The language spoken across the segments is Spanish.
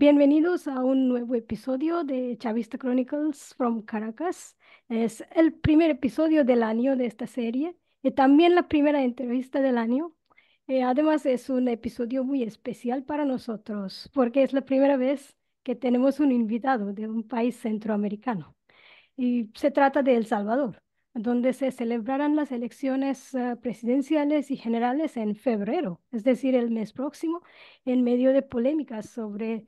bienvenidos a un nuevo episodio de Chavista Chronicles from Caracas. Es el primer episodio del año de esta serie y también la primera entrevista del año. Eh, además, es un episodio muy especial para nosotros porque es la primera vez que tenemos un invitado de un país centroamericano. Y se trata de El Salvador donde se celebrarán las elecciones eh, presidenciales y generales en febrero, es decir, el mes próximo, en medio de polémicas sobre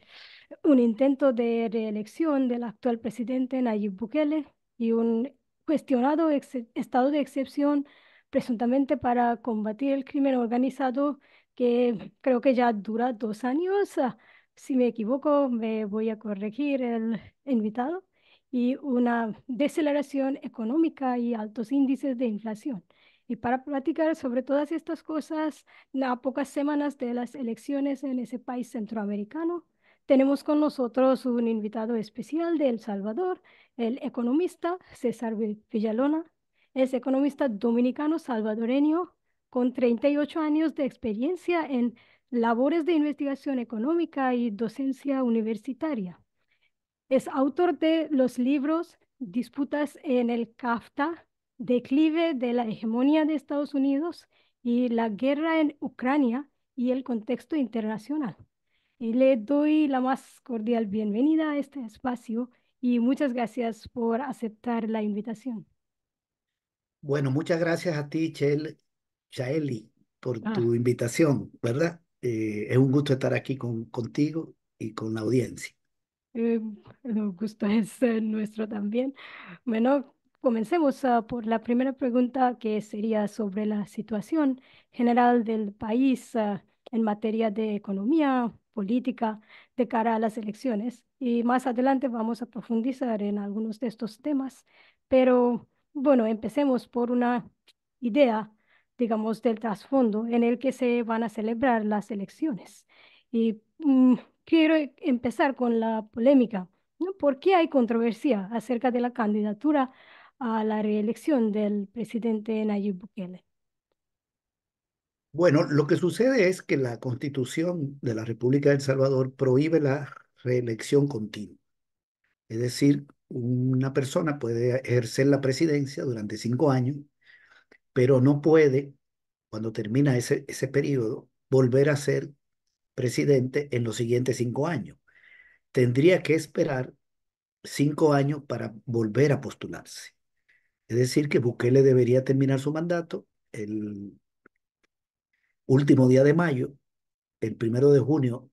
un intento de reelección del actual presidente Nayib Bukele y un cuestionado estado de excepción presuntamente para combatir el crimen organizado que creo que ya dura dos años. Ah, si me equivoco, me voy a corregir el invitado y una deceleración económica y altos índices de inflación. Y para platicar sobre todas estas cosas, a pocas semanas de las elecciones en ese país centroamericano, tenemos con nosotros un invitado especial de El Salvador, el economista César Villalona. Es economista dominicano salvadoreño con 38 años de experiencia en labores de investigación económica y docencia universitaria. Es autor de los libros Disputas en el CAFTA, Declive de la hegemonía de Estados Unidos y la guerra en Ucrania y el contexto internacional. Y le doy la más cordial bienvenida a este espacio y muchas gracias por aceptar la invitación. Bueno, muchas gracias a ti, Chel, Chaeli, por ah. tu invitación, ¿verdad? Eh, es un gusto estar aquí con, contigo y con la audiencia. Eh, gusto es nuestro también. Bueno, comencemos ah, por la primera pregunta que sería sobre la situación general del país ah, en materia de economía, política, de cara a las elecciones. Y más adelante vamos a profundizar en algunos de estos temas, pero bueno, empecemos por una idea, digamos, del trasfondo en el que se van a celebrar las elecciones. Y mm, quiero e, empezar con la polémica. ¿Por qué hay controversia acerca de la candidatura a la reelección del presidente Nayib Bukele? Bueno, lo que sucede es que la constitución de la República del El Salvador prohíbe la reelección continua. Es decir, una persona puede ejercer la presidencia durante cinco años, pero no puede, cuando termina ese, ese periodo, volver a ser presidente en los siguientes cinco años. Tendría que esperar cinco años para volver a postularse. Es decir, que Bukele debería terminar su mandato el último día de mayo, el primero de junio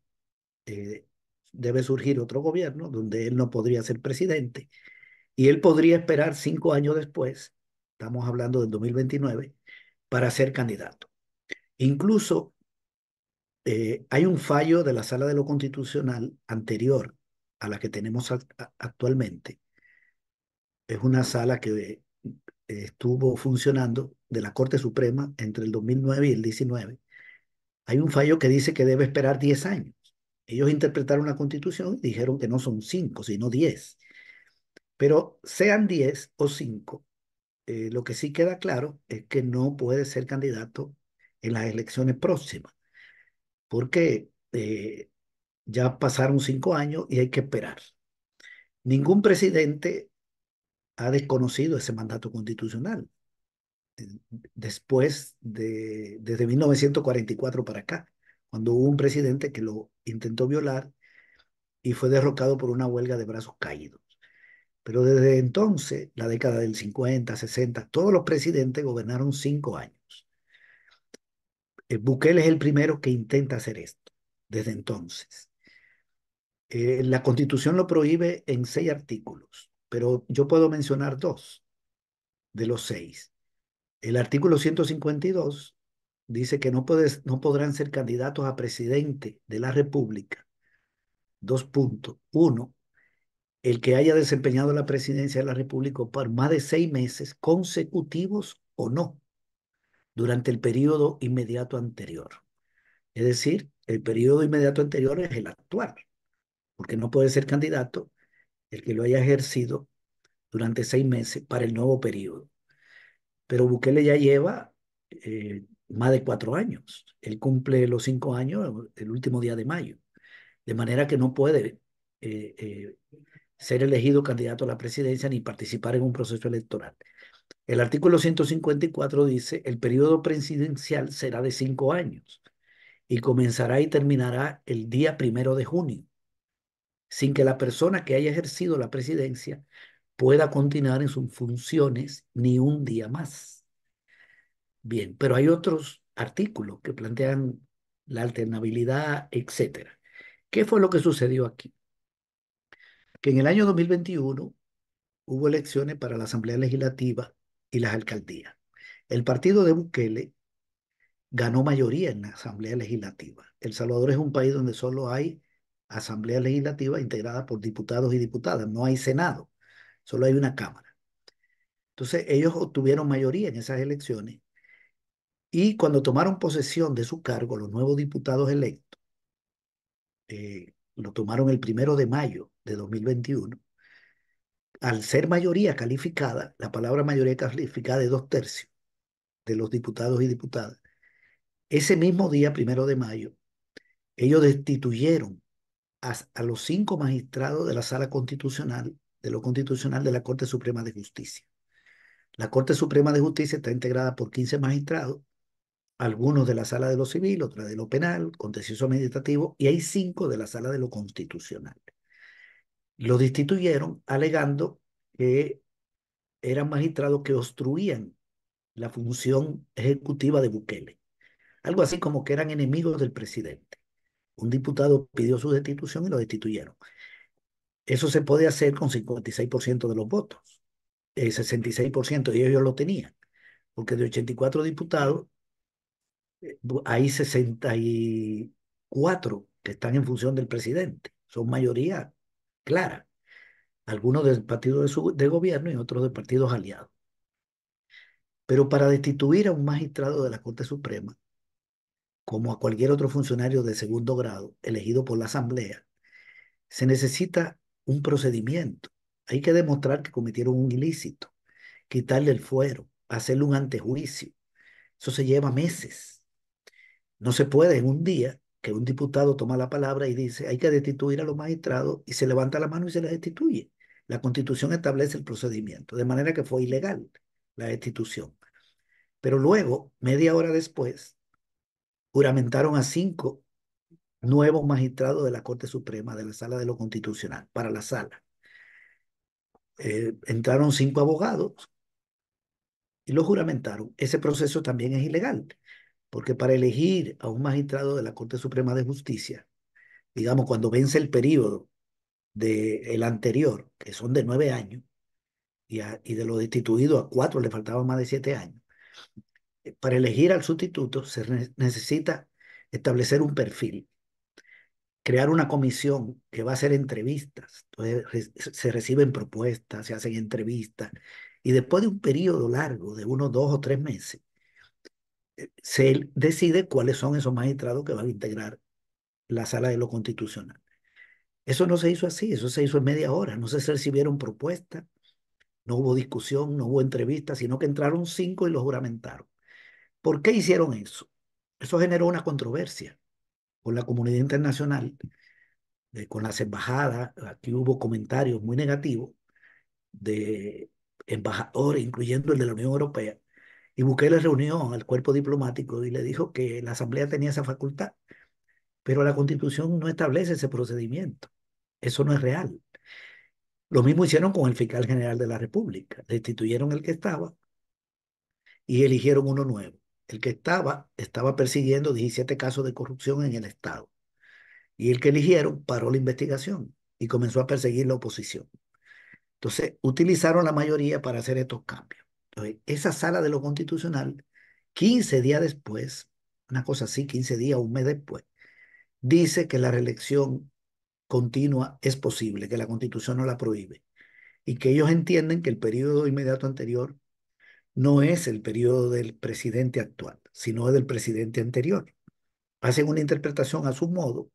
eh, debe surgir otro gobierno donde él no podría ser presidente y él podría esperar cinco años después, estamos hablando del 2029, para ser candidato. Incluso eh, hay un fallo de la Sala de lo Constitucional anterior a la que tenemos actualmente. Es una sala que eh, estuvo funcionando de la Corte Suprema entre el 2009 y el 2019. Hay un fallo que dice que debe esperar 10 años. Ellos interpretaron la Constitución y dijeron que no son 5, sino 10. Pero sean 10 o 5, eh, lo que sí queda claro es que no puede ser candidato en las elecciones próximas porque eh, ya pasaron cinco años y hay que esperar. Ningún presidente ha desconocido ese mandato constitucional eh, después de, desde 1944 para acá, cuando hubo un presidente que lo intentó violar y fue derrocado por una huelga de brazos caídos. Pero desde entonces, la década del 50, 60, todos los presidentes gobernaron cinco años. Eh, Bukele es el primero que intenta hacer esto desde entonces. Eh, la constitución lo prohíbe en seis artículos, pero yo puedo mencionar dos de los seis. El artículo 152 dice que no, puedes, no podrán ser candidatos a presidente de la República. Dos puntos. Uno, el que haya desempeñado la presidencia de la República por más de seis meses consecutivos o no durante el periodo inmediato anterior. Es decir, el periodo inmediato anterior es el actual, porque no puede ser candidato el que lo haya ejercido durante seis meses para el nuevo periodo. Pero Bukele ya lleva eh, más de cuatro años. Él cumple los cinco años el último día de mayo. De manera que no puede eh, eh, ser elegido candidato a la presidencia ni participar en un proceso electoral. El artículo 154 dice, el periodo presidencial será de cinco años y comenzará y terminará el día primero de junio, sin que la persona que haya ejercido la presidencia pueda continuar en sus funciones ni un día más. Bien, pero hay otros artículos que plantean la alternabilidad, etc. ¿Qué fue lo que sucedió aquí? Que en el año 2021 hubo elecciones para la Asamblea Legislativa y las alcaldías. El partido de Bukele ganó mayoría en la Asamblea Legislativa. El Salvador es un país donde solo hay Asamblea Legislativa integrada por diputados y diputadas, no hay Senado, solo hay una Cámara. Entonces ellos obtuvieron mayoría en esas elecciones y cuando tomaron posesión de su cargo los nuevos diputados electos, eh, lo tomaron el primero de mayo de 2021, al ser mayoría calificada, la palabra mayoría calificada de dos tercios de los diputados y diputadas, ese mismo día, primero de mayo, ellos destituyeron a, los cinco magistrados de la sala constitucional, de lo constitucional de la Corte Suprema de Justicia. La Corte Suprema de Justicia está integrada por 15 magistrados, algunos de la sala de lo civil, otra de lo penal, con decisión Meditativo, y hay cinco de la sala de lo constitucional. Lo destituyeron alegando que eran magistrados que obstruían la función ejecutiva de Bukele. Algo así como que eran enemigos del presidente. Un diputado pidió su destitución y lo destituyeron. Eso se puede hacer con 56% de los votos. El 66% y ellos lo tenían. Porque de 84 diputados, eh, hay 64 que están en función del presidente. Son mayoría clara, algunos del partido de, su, gobierno y otros de partidos aliados. Pero para destituir a un magistrado de la Corte Suprema, como a cualquier otro funcionario de segundo grado elegido por la Asamblea, se necesita un procedimiento. Hay que demostrar que cometieron un ilícito, quitarle el fuero, hacerle un antejuicio. Eso se lleva meses. No se puede en un día que un diputado toma la palabra y dice hay que destituir a los magistrados y se levanta la mano y se les destituye. La constitución establece el procedimiento, de manera que fue ilegal la destitución. Pero luego, media hora después, juramentaron a cinco nuevos magistrados de la Corte Suprema, de la Sala de lo Constitucional, para la sala. Eh, entraron cinco abogados y los juramentaron. Ese proceso también es ilegal, porque para elegir a un magistrado de la Corte Suprema de Justicia, digamos, cuando vence el periodo del el anterior, que son de nueve años, y, y de los destituidos a cuatro le faltaban más de siete años, eh, para elegir al sustituto se necesita establecer un perfil, crear una comisión que va a hacer entrevistas. se reciben propuestas, se hacen entrevistas, y después de un periodo largo, de unos dos o tres meses, se decide cuáles son esos magistrados que van a integrar la sala de lo constitucional. Eso no se hizo así, eso se hizo en media hora, no se recibieron propuestas, no hubo discusión, no hubo entrevistas, sino que entraron cinco y los juramentaron. ¿Por qué hicieron eso? Eso generó una controversia con la comunidad internacional, con las embajadas, aquí hubo comentarios muy negativos de embajadores, incluyendo el de la Unión Europea, y Bukele reunió al cuerpo diplomático y le dijo que la Asamblea tenía esa facultad, pero la Constitución no establece ese procedimiento. Eso no es real. Lo mismo hicieron con el fiscal general de la República. Destituyeron el que estaba y eligieron uno nuevo. El que estaba estaba persiguiendo 17 casos de corrupción en el Estado. Y el que eligieron paró la investigación y comenzó a perseguir la oposición. Entonces, utilizaron la mayoría para hacer estos cambios esa sala de lo constitucional, 15 días después, una cosa así, 15 días, un mes después, dice que la reelección continua es posible, que la constitución no la prohíbe y que ellos entienden que el periodo inmediato anterior no es el periodo del presidente actual, sino del presidente anterior. Hacen una interpretación a su modo,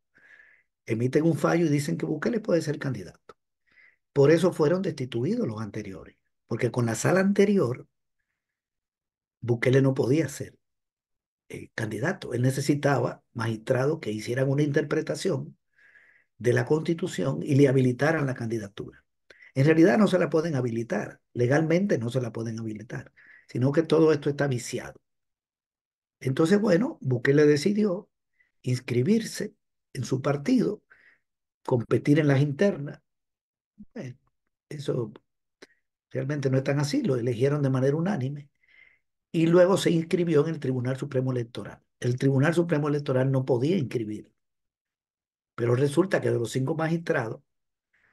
emiten un fallo y dicen que Bukele puede ser candidato. Por eso fueron destituidos los anteriores. Porque con la sala anterior, Bukele no podía ser eh, candidato. Él necesitaba magistrados que hicieran una interpretación de la constitución y le habilitaran la candidatura. En realidad no se la pueden habilitar, legalmente no se la pueden habilitar, sino que todo esto está viciado. Entonces, bueno, Bukele decidió inscribirse en su partido, competir en las internas. Bueno, eso Realmente no tan así, lo eligieron de manera unánime. Y luego se inscribió en el Tribunal Supremo Electoral. El Tribunal Supremo Electoral no podía inscribir. Pero resulta que de los cinco magistrados,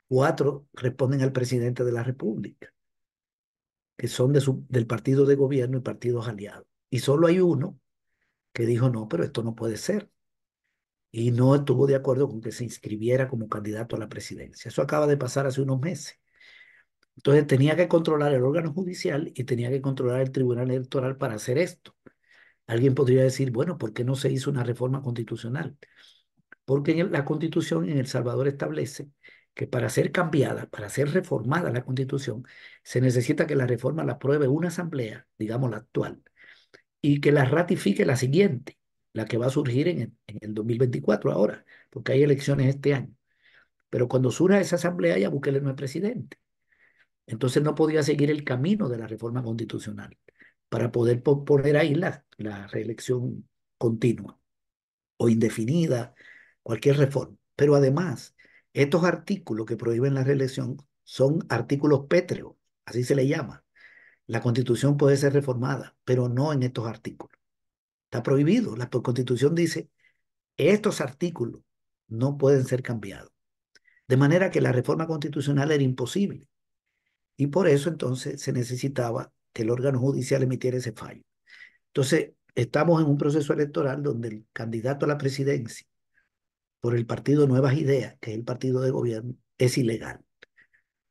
cuatro responden al presidente de la República, que son del partido de gobierno y partidos aliados. Y solo hay uno que dijo, no, pero esto no puede ser. Y no estuvo de acuerdo con que se inscribiera como candidato a la presidencia. Eso acaba de pasar hace unos meses. Entonces tenía que controlar el órgano judicial y tenía que controlar el tribunal electoral para hacer esto. Alguien podría decir, bueno, ¿por qué no se hizo una reforma constitucional? Porque la constitución en El Salvador establece que para ser cambiada, para ser reformada la constitución, se necesita que la reforma la apruebe una asamblea, digamos la actual, y que la ratifique la siguiente, la que va a surgir en, el 2024 ahora, porque hay elecciones este año. Pero cuando surja esa asamblea ya Bukele no es presidente. Entonces no podía seguir el camino de la reforma constitucional para poder poner ahí la, reelección continua o indefinida, cualquier reforma. Pero además, estos artículos que prohíben la reelección son artículos pétreos, así se le llama. La constitución puede ser reformada, pero no en estos artículos. Está prohibido. La constitución dice, estos artículos no pueden ser cambiados. De manera que la reforma constitucional era imposible. Y por eso entonces se necesitaba que el órgano judicial emitiera ese fallo. Entonces, estamos en un proceso electoral donde el candidato a la presidencia por el partido Nuevas Ideas, que es el partido de gobierno, es ilegal.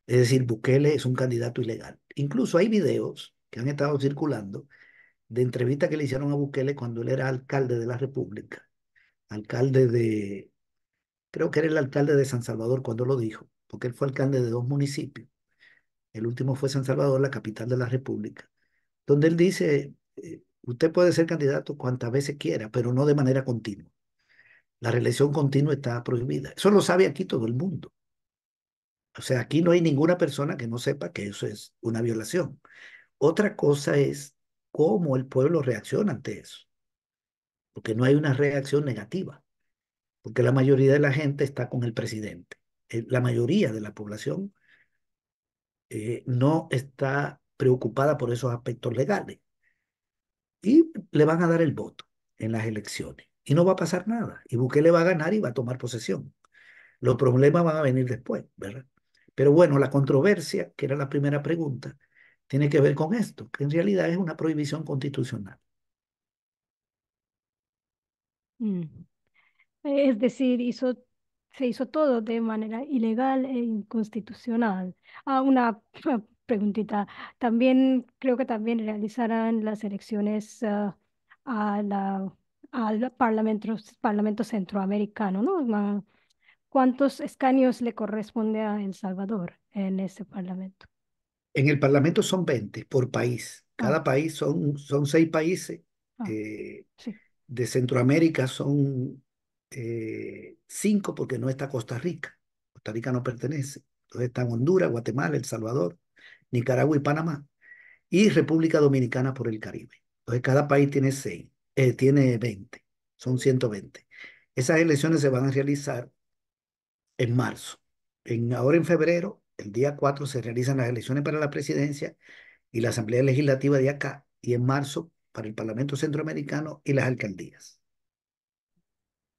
Es decir, Bukele es un candidato ilegal. Incluso hay videos que han estado circulando de entrevistas que le hicieron a Bukele cuando él era alcalde de la República, alcalde de, creo que era el alcalde de San Salvador cuando lo dijo, porque él fue alcalde de dos municipios el último fue San Salvador, la capital de la República, donde él dice, eh, usted puede ser candidato cuantas veces quiera, pero no de manera continua. La reelección continua está prohibida. Eso lo sabe aquí todo el mundo. O sea, aquí no hay ninguna persona que no sepa que eso es una violación. Otra cosa es cómo el pueblo reacciona ante eso, porque no hay una reacción negativa, porque la mayoría de la gente está con el presidente. Eh, la mayoría de la población eh, no está preocupada por esos aspectos legales. Y le van a dar el voto en las elecciones. Y no va a pasar nada. Y Bukele va a ganar y va a tomar posesión. Los problemas van a venir después, ¿verdad? Pero bueno, la controversia, que era la primera pregunta, tiene que ver con esto, que en realidad es una prohibición constitucional. Mm. Es decir, hizo se hizo todo de manera ilegal e inconstitucional. Ah, una preguntita. También creo que también realizarán las elecciones ah, a la, al Parlamento, Parlamento Centroamericano, ¿no? ¿Cuántos escaños le corresponde a El Salvador en ese Parlamento? En el Parlamento son 20 por país. Ah. Cada país son, son seis países. Ah, eh, de Centroamérica son eh, cinco porque no está Costa Rica. Costa Rica no pertenece. Entonces están Honduras, Guatemala, El Salvador, Nicaragua y Panamá. Y República Dominicana por el Caribe. Entonces cada país tiene seis, eh, tiene 20, son 120. Esas elecciones se van a realizar en marzo. En, ahora en febrero, el día cuatro se realizan las elecciones para la presidencia y la Asamblea Legislativa de acá, y en marzo para el Parlamento Centroamericano y las alcaldías.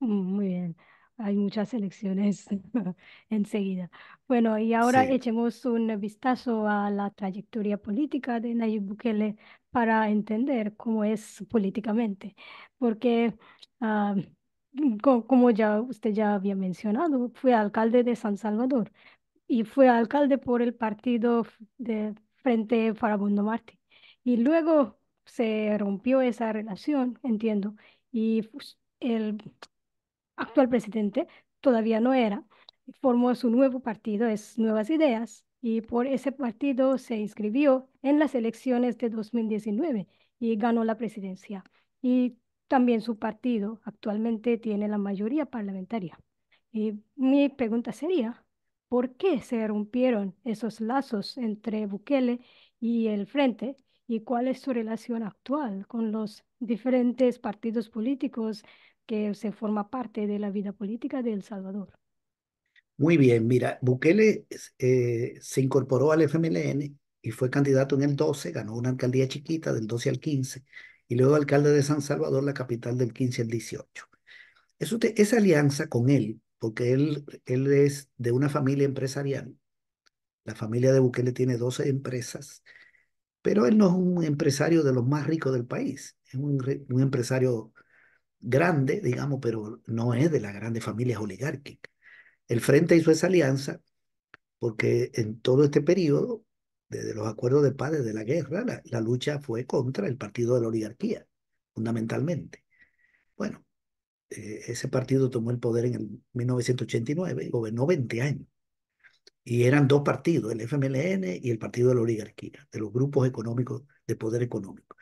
Muy bien, hay muchas elecciones enseguida. Bueno, y ahora echemos un vistazo a la trayectoria política de Nayib Bukele para entender cómo es políticamente, porque ah, como ya usted ya había mencionado, fue alcalde de San Salvador y fue alcalde por el partido de Frente Farabundo Martí. Y luego se rompió esa relación, entiendo, y pues, el actual presidente todavía no era. Formó su nuevo partido, es Nuevas Ideas, y por ese partido se inscribió en las elecciones de 2019 y ganó la presidencia. Y también su partido actualmente tiene la mayoría parlamentaria. Y mi pregunta sería, ¿por qué se rompieron esos lazos entre Bukele y el Frente? ¿Y cuál es su relación actual con los diferentes partidos políticos que se forma parte de la vida política de El Salvador. Muy bien, mira, Bukele eh, se incorporó al FMLN y fue candidato en el 12, ganó una alcaldía chiquita del 12 al 15 y luego alcalde de San Salvador, la capital del 15 al 18. Eso esa alianza con él, porque él, él es de una familia empresarial, la familia de Bukele tiene 12 empresas, pero él no es un empresario de los más ricos del país, es un, un empresario grande, digamos, pero no es de las grandes familias oligárquicas. El Frente hizo esa alianza porque en todo este periodo, desde los acuerdos de paz, desde la guerra, la, lucha fue contra el partido de la oligarquía, fundamentalmente. Bueno, eh, ese partido tomó el poder en 1989 y gobernó 20 años. Y eran dos partidos, el FMLN y el Partido de la Oligarquía, de los grupos económicos de poder económico.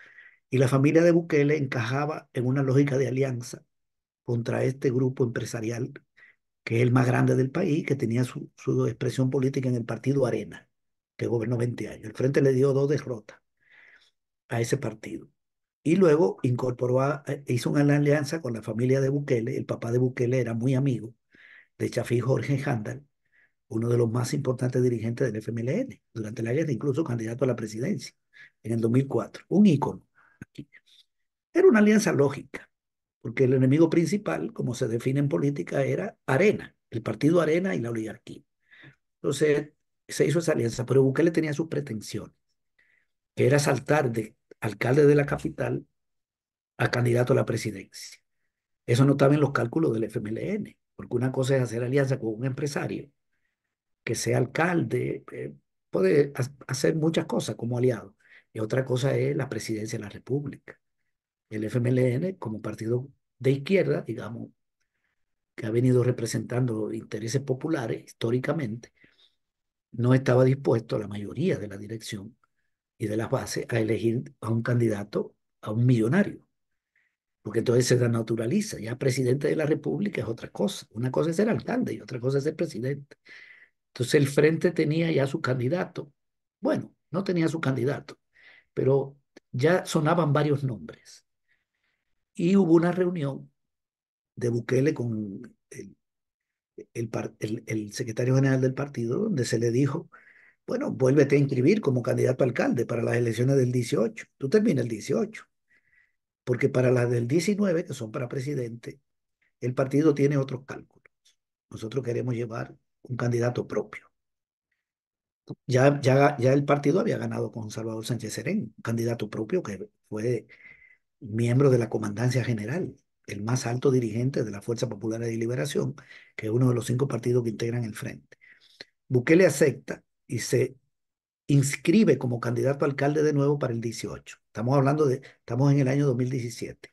Y la familia de Bukele encajaba en una lógica de alianza contra este grupo empresarial, que es el más grande del país, que tenía su, expresión política en el partido Arena, que gobernó 20 años. El Frente le dio dos derrotas a ese partido. Y luego incorporó, eh, hizo una alianza con la familia de Bukele. El papá de Bukele era muy amigo de Chafí Jorge Handal, uno de los más importantes dirigentes del FMLN durante la guerra, incluso candidato a la presidencia en el 2004, un ícono. Era una alianza lógica, porque el enemigo principal, como se define en política, era Arena, el partido Arena y la oligarquía. Entonces se hizo esa alianza, pero Bukele tenía sus pretensiones, que era saltar de alcalde de la capital a candidato a la presidencia. Eso no estaba en los cálculos del FMLN, porque una cosa es hacer alianza con un empresario que sea alcalde, eh, puede hacer muchas cosas como aliado, y otra cosa es la presidencia de la República. El FMLN, como partido de izquierda, digamos, que ha venido representando intereses populares históricamente, no estaba dispuesto la mayoría de la dirección y de las bases a elegir a un candidato, a un millonario. Porque entonces se la naturaliza. Ya presidente de la República es otra cosa. Una cosa es ser alcalde y otra cosa es ser presidente. Entonces el frente tenía ya su candidato. Bueno, no tenía su candidato pero ya sonaban varios nombres. Y hubo una reunión de Bukele con el, secretario general del partido, donde se le dijo, bueno, vuélvete a inscribir como candidato a alcalde para las elecciones del 18. Tú terminas el 18. Porque para las del 19, que son para presidente, el partido tiene otros cálculos. Nosotros queremos llevar un candidato propio ya, ya, ya el partido había ganado con Salvador Sánchez Serén, candidato propio que fue miembro de la Comandancia General, el más alto dirigente de la Fuerza Popular de Liberación, que es uno de los cinco partidos que integran el frente. Bukele acepta y se inscribe como candidato alcalde de nuevo para el 18. Estamos hablando de, estamos en el año 2017.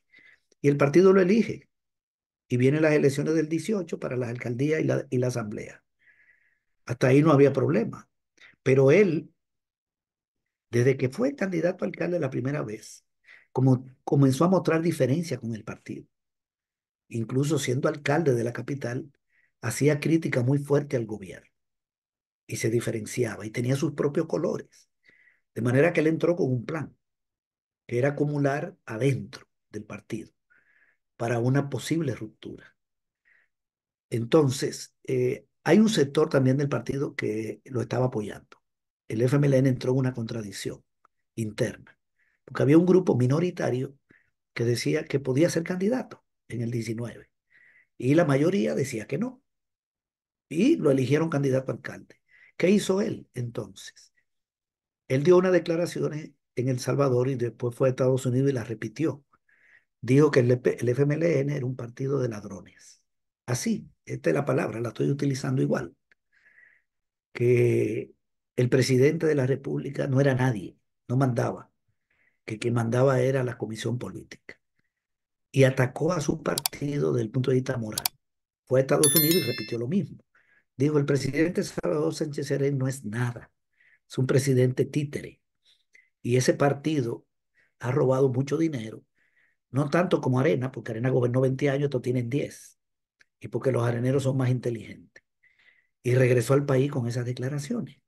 Y el partido lo elige. Y vienen las elecciones del 18 para las alcaldías y la asamblea. Hasta ahí no había problema. Pero él, desde que fue candidato a alcalde la primera vez, comenzó a mostrar diferencia con el partido. Incluso siendo alcalde de la capital, hacía crítica muy fuerte al gobierno y se diferenciaba y tenía sus propios colores. De manera que él entró con un plan, que era acumular adentro del partido para una posible ruptura. Entonces, eh, hay un sector también del partido que lo estaba apoyando el FMLN entró en una contradicción interna, porque había un grupo minoritario que decía que podía ser candidato en el 19 y la mayoría decía que no. Y lo eligieron candidato al alcalde. ¿Qué hizo él entonces? Él dio una declaración en El Salvador y después fue a Estados Unidos y la repitió. Dijo que el FMLN era un partido de ladrones. Así, esta es la palabra, la estoy utilizando igual. Que el presidente de la República no era nadie, no mandaba, que quien mandaba era la comisión política. Y atacó a su partido desde el punto de vista moral. Fue a Estados Unidos y repitió lo mismo. Dijo, el presidente Salvador Sánchez Serén no es nada, es un presidente títere. Y ese partido ha robado mucho dinero, no tanto como Arena, porque Arena gobernó 20 años, estos tienen 10, y porque los areneros son más inteligentes. Y regresó al país con esas declaraciones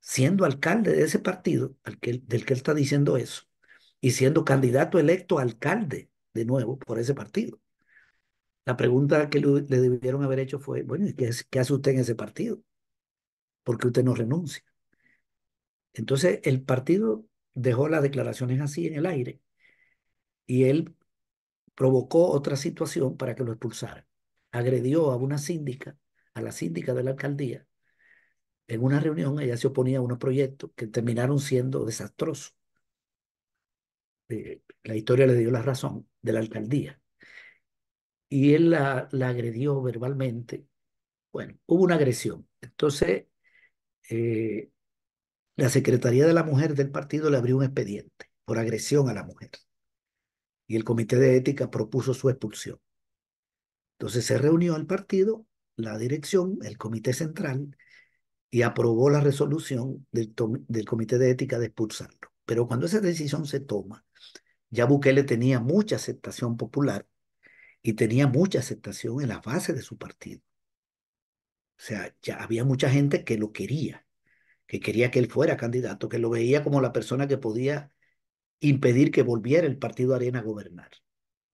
siendo alcalde de ese partido al que, del que él está diciendo eso, y siendo candidato electo alcalde de nuevo por ese partido. La pregunta que le, debieron haber hecho fue, bueno, ¿qué, ¿qué hace usted en ese partido? porque usted no renuncia? Entonces, el partido dejó las declaraciones así en el aire y él provocó otra situación para que lo expulsaran. Agredió a una síndica, a la síndica de la alcaldía, en una reunión ella se oponía a unos proyectos que terminaron siendo desastrosos. Eh, la historia le dio la razón de la alcaldía. Y él la, agredió verbalmente. Bueno, hubo una agresión. Entonces, eh, la Secretaría de la Mujer del partido le abrió un expediente por agresión a la mujer. Y el Comité de Ética propuso su expulsión. Entonces se reunió el partido, la dirección, el Comité Central, y aprobó la resolución del, Comité de Ética de expulsarlo. Pero cuando esa decisión se toma, ya Bukele tenía mucha aceptación popular y tenía mucha aceptación en la base de su partido. O sea, ya había mucha gente que lo quería, que quería que él fuera candidato, que lo veía como la persona que podía impedir que volviera el partido Arena a gobernar.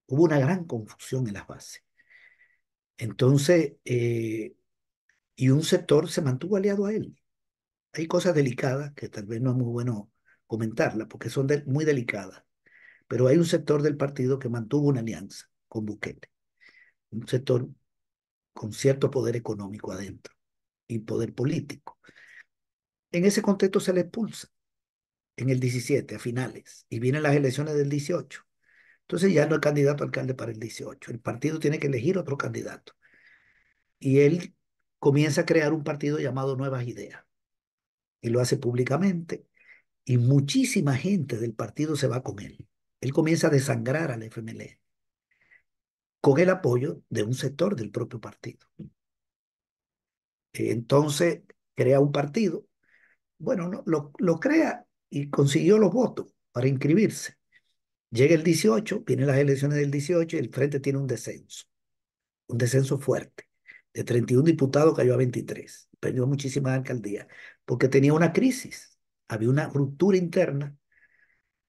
Hubo una gran confusión en las bases. Entonces, eh, y un sector se mantuvo aliado a él. Hay cosas delicadas que tal vez no es muy bueno comentarlas porque son muy delicadas, pero hay un sector del partido que mantuvo una alianza con Bukele, un sector con cierto poder económico adentro y poder político. En ese contexto se le expulsa en el 17, a finales, y vienen las elecciones del 18. Entonces ya no es candidato alcalde para el 18. El partido tiene que elegir otro candidato. Y él comienza a crear un partido llamado Nuevas Ideas. Y lo hace públicamente. Y muchísima gente del partido se va con él. Él comienza a desangrar al FMLN con el apoyo de un sector del propio partido. Entonces crea un partido. Bueno, lo, lo crea y consiguió los votos para inscribirse. Llega el 18, vienen las elecciones del 18 y el frente tiene un descenso, un descenso fuerte. De 31 diputados cayó a 23. Perdió muchísimas alcaldías porque tenía una crisis. Había una ruptura interna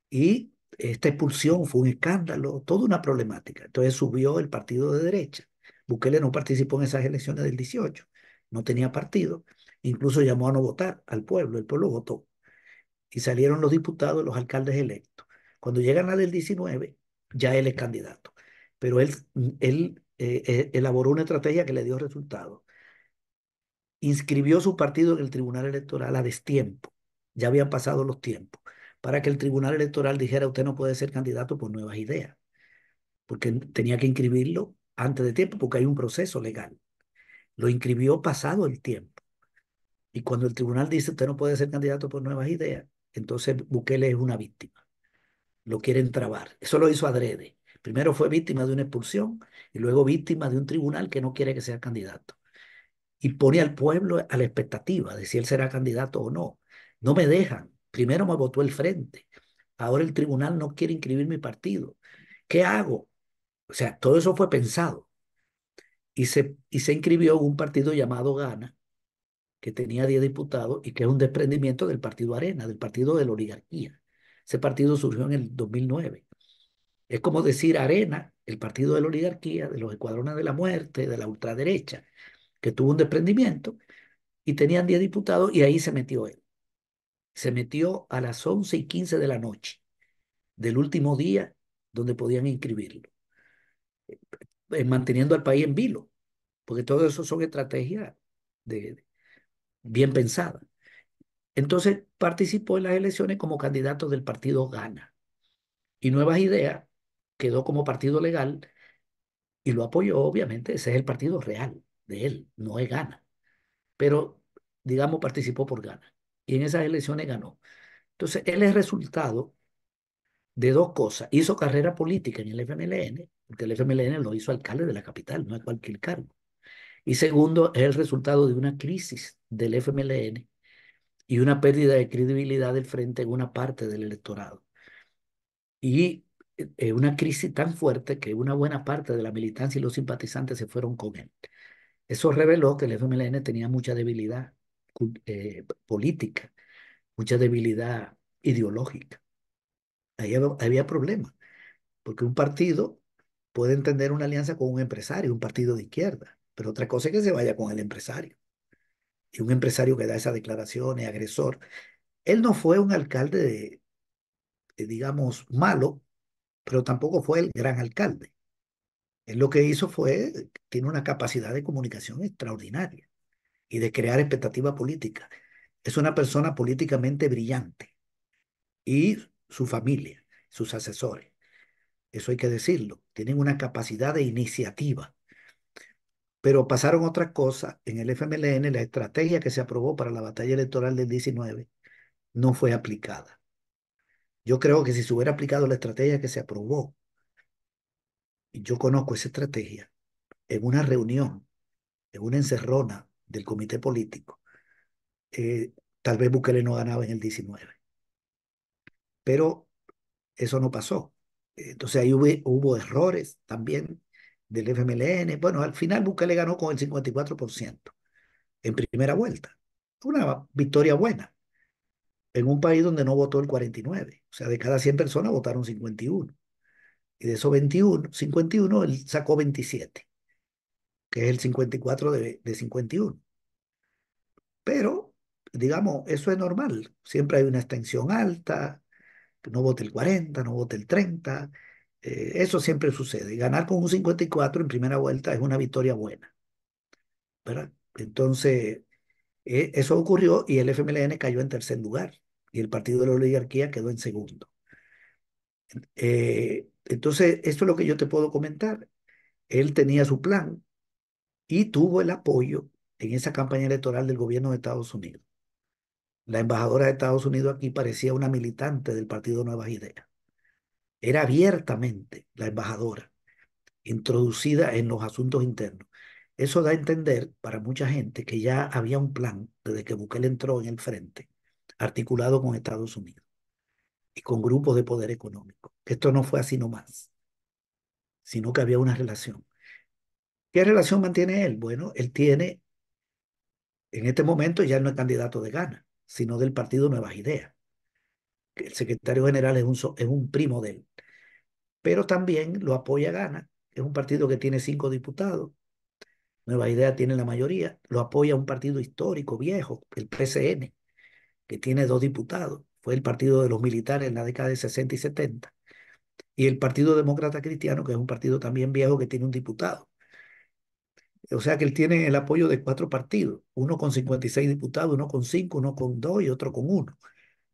y esta expulsión fue un escándalo, toda una problemática. Entonces subió el partido de derecha. Bukele no participó en esas elecciones del 18, no tenía partido, incluso llamó a no votar al pueblo, el pueblo votó. Y salieron los diputados, los alcaldes electos. Cuando llegan a del 19, ya él es candidato. Pero él, él eh, eh, elaboró una estrategia que le dio resultado. Inscribió su partido en el Tribunal Electoral a destiempo, ya habían pasado los tiempos, para que el Tribunal Electoral dijera usted no puede ser candidato por nuevas ideas, porque tenía que inscribirlo antes de tiempo, porque hay un proceso legal. Lo inscribió pasado el tiempo. Y cuando el tribunal dice usted no puede ser candidato por nuevas ideas, entonces Bukele es una víctima. Lo quieren trabar. Eso lo hizo adrede. Primero fue víctima de una expulsión y luego víctima de un tribunal que no quiere que sea candidato. Y pone al pueblo a la expectativa de si él será candidato o no. No me dejan. Primero me votó el frente. Ahora el tribunal no quiere inscribir mi partido. ¿Qué hago? O sea, todo eso fue pensado. Y se, y se inscribió un partido llamado Gana, que tenía 10 diputados y que es un desprendimiento del partido Arena, del partido de la oligarquía. Ese partido surgió en el 2009. Es como decir Arena, el partido de la oligarquía, de los escuadrones de la muerte, de la ultraderecha, que tuvo un desprendimiento y tenían 10 diputados y ahí se metió él. Se metió a las 11 y 15 de la noche del último día donde podían inscribirlo, eh, manteniendo al país en vilo, porque todo eso son estrategias bien pensadas. Entonces participó en las elecciones como candidato del partido Gana. Y Nuevas Ideas quedó como partido legal y lo apoyó, obviamente, ese es el partido real de él, no es Gana. Pero, digamos, participó por Gana y en esas elecciones ganó. Entonces, él es resultado de dos cosas. Hizo carrera política en el FMLN, porque el FMLN lo hizo alcalde de la capital, no es cualquier cargo. Y segundo, es el resultado de una crisis del FMLN y una pérdida de credibilidad del frente en una parte del electorado. Y eh, eh, una crisis tan fuerte que una buena parte de la militancia y los simpatizantes se fueron con él. Eso reveló que el FMLN tenía mucha debilidad eh, política, mucha debilidad ideológica. Ahí había, problemas, porque un partido puede entender una alianza con un empresario, un partido de izquierda, pero otra cosa es que se vaya con el empresario. Y un empresario que da esa declaración es agresor. Él no fue un alcalde, digamos, malo, pero tampoco fue el gran alcalde. Él lo que hizo fue, tiene una capacidad de comunicación extraordinaria y de crear expectativa política. Es una persona políticamente brillante y su familia, sus asesores, eso hay que decirlo, tienen una capacidad de iniciativa. Pero pasaron otras cosas. En el FMLN, la estrategia que se aprobó para la batalla electoral del 19 no fue aplicada. Yo creo que si se hubiera aplicado la estrategia que se aprobó, y yo conozco esa estrategia, en una reunión, en una encerrona del comité político, eh, tal vez Bukele no ganaba en el 19. Pero eso no pasó. Entonces ahí hubo, hubo errores también del FMLN. Bueno, al final Bukele ganó con el 54% en primera vuelta. Una victoria buena en un país donde no votó el 49. O sea, de cada 100 personas votaron 51. Y de esos 21, 51, él sacó 27, que es el 54 de, 51. Pero, digamos, eso es normal. Siempre hay una extensión alta, no vote el 40, no vote el 30. Eh, eso siempre sucede. Y ganar con un 54 en primera vuelta es una victoria buena. ¿Verdad? Entonces, eh, eso ocurrió y el FMLN cayó en tercer lugar y el Partido de la Oligarquía quedó en segundo. Eh, entonces, esto es lo que yo te puedo comentar. Él tenía su plan y tuvo el apoyo en esa campaña electoral del gobierno de Estados Unidos. La embajadora de Estados Unidos aquí parecía una militante del Partido Nuevas Ideas. Era abiertamente la embajadora, introducida en los asuntos internos. Eso da a entender para mucha gente que ya había un plan desde que Bukele entró en el frente articulado con Estados Unidos y con grupos de poder económico. Esto no fue así nomás, sino que había una relación. ¿Qué relación mantiene él? Bueno, él tiene, en este momento ya no es candidato de Ghana, sino del partido Nuevas Ideas. El secretario general es un, es un primo de él. Pero también lo apoya Ghana, es un partido que tiene cinco diputados. Nueva Idea tiene la mayoría, lo apoya un partido histórico, viejo, el PCN, que tiene dos diputados. Fue el Partido de los Militares en la década de 60 y 70. Y el Partido Demócrata Cristiano, que es un partido también viejo que tiene un diputado. O sea que él tiene el apoyo de cuatro partidos, uno con 56 diputados, uno con cinco, uno con dos y otro con uno.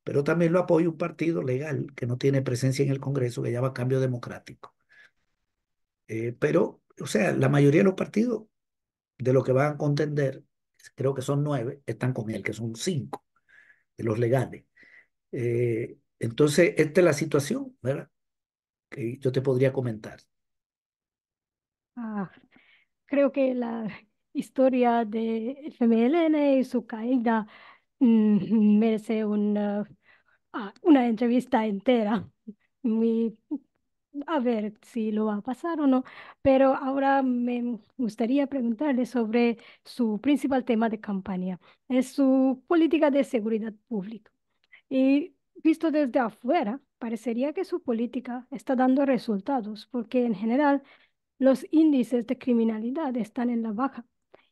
Pero también lo apoya un partido legal que no tiene presencia en el Congreso, que llama Cambio Democrático. Eh, pero, o sea, la mayoría de los partidos de los que van a contender, creo que son nueve, están con él, que son cinco los legales. Eh, entonces, esta es la situación, ¿verdad? Que yo te podría comentar. Ah, creo que la historia de FMLN y su caída mm, merece una, ah, una entrevista entera. Muy a ver si lo va a pasar o no, pero ahora me gustaría preguntarle sobre su principal tema de campaña, es su política de seguridad pública. Y visto desde afuera, parecería que su política está dando resultados, porque en general los índices de criminalidad están en la baja.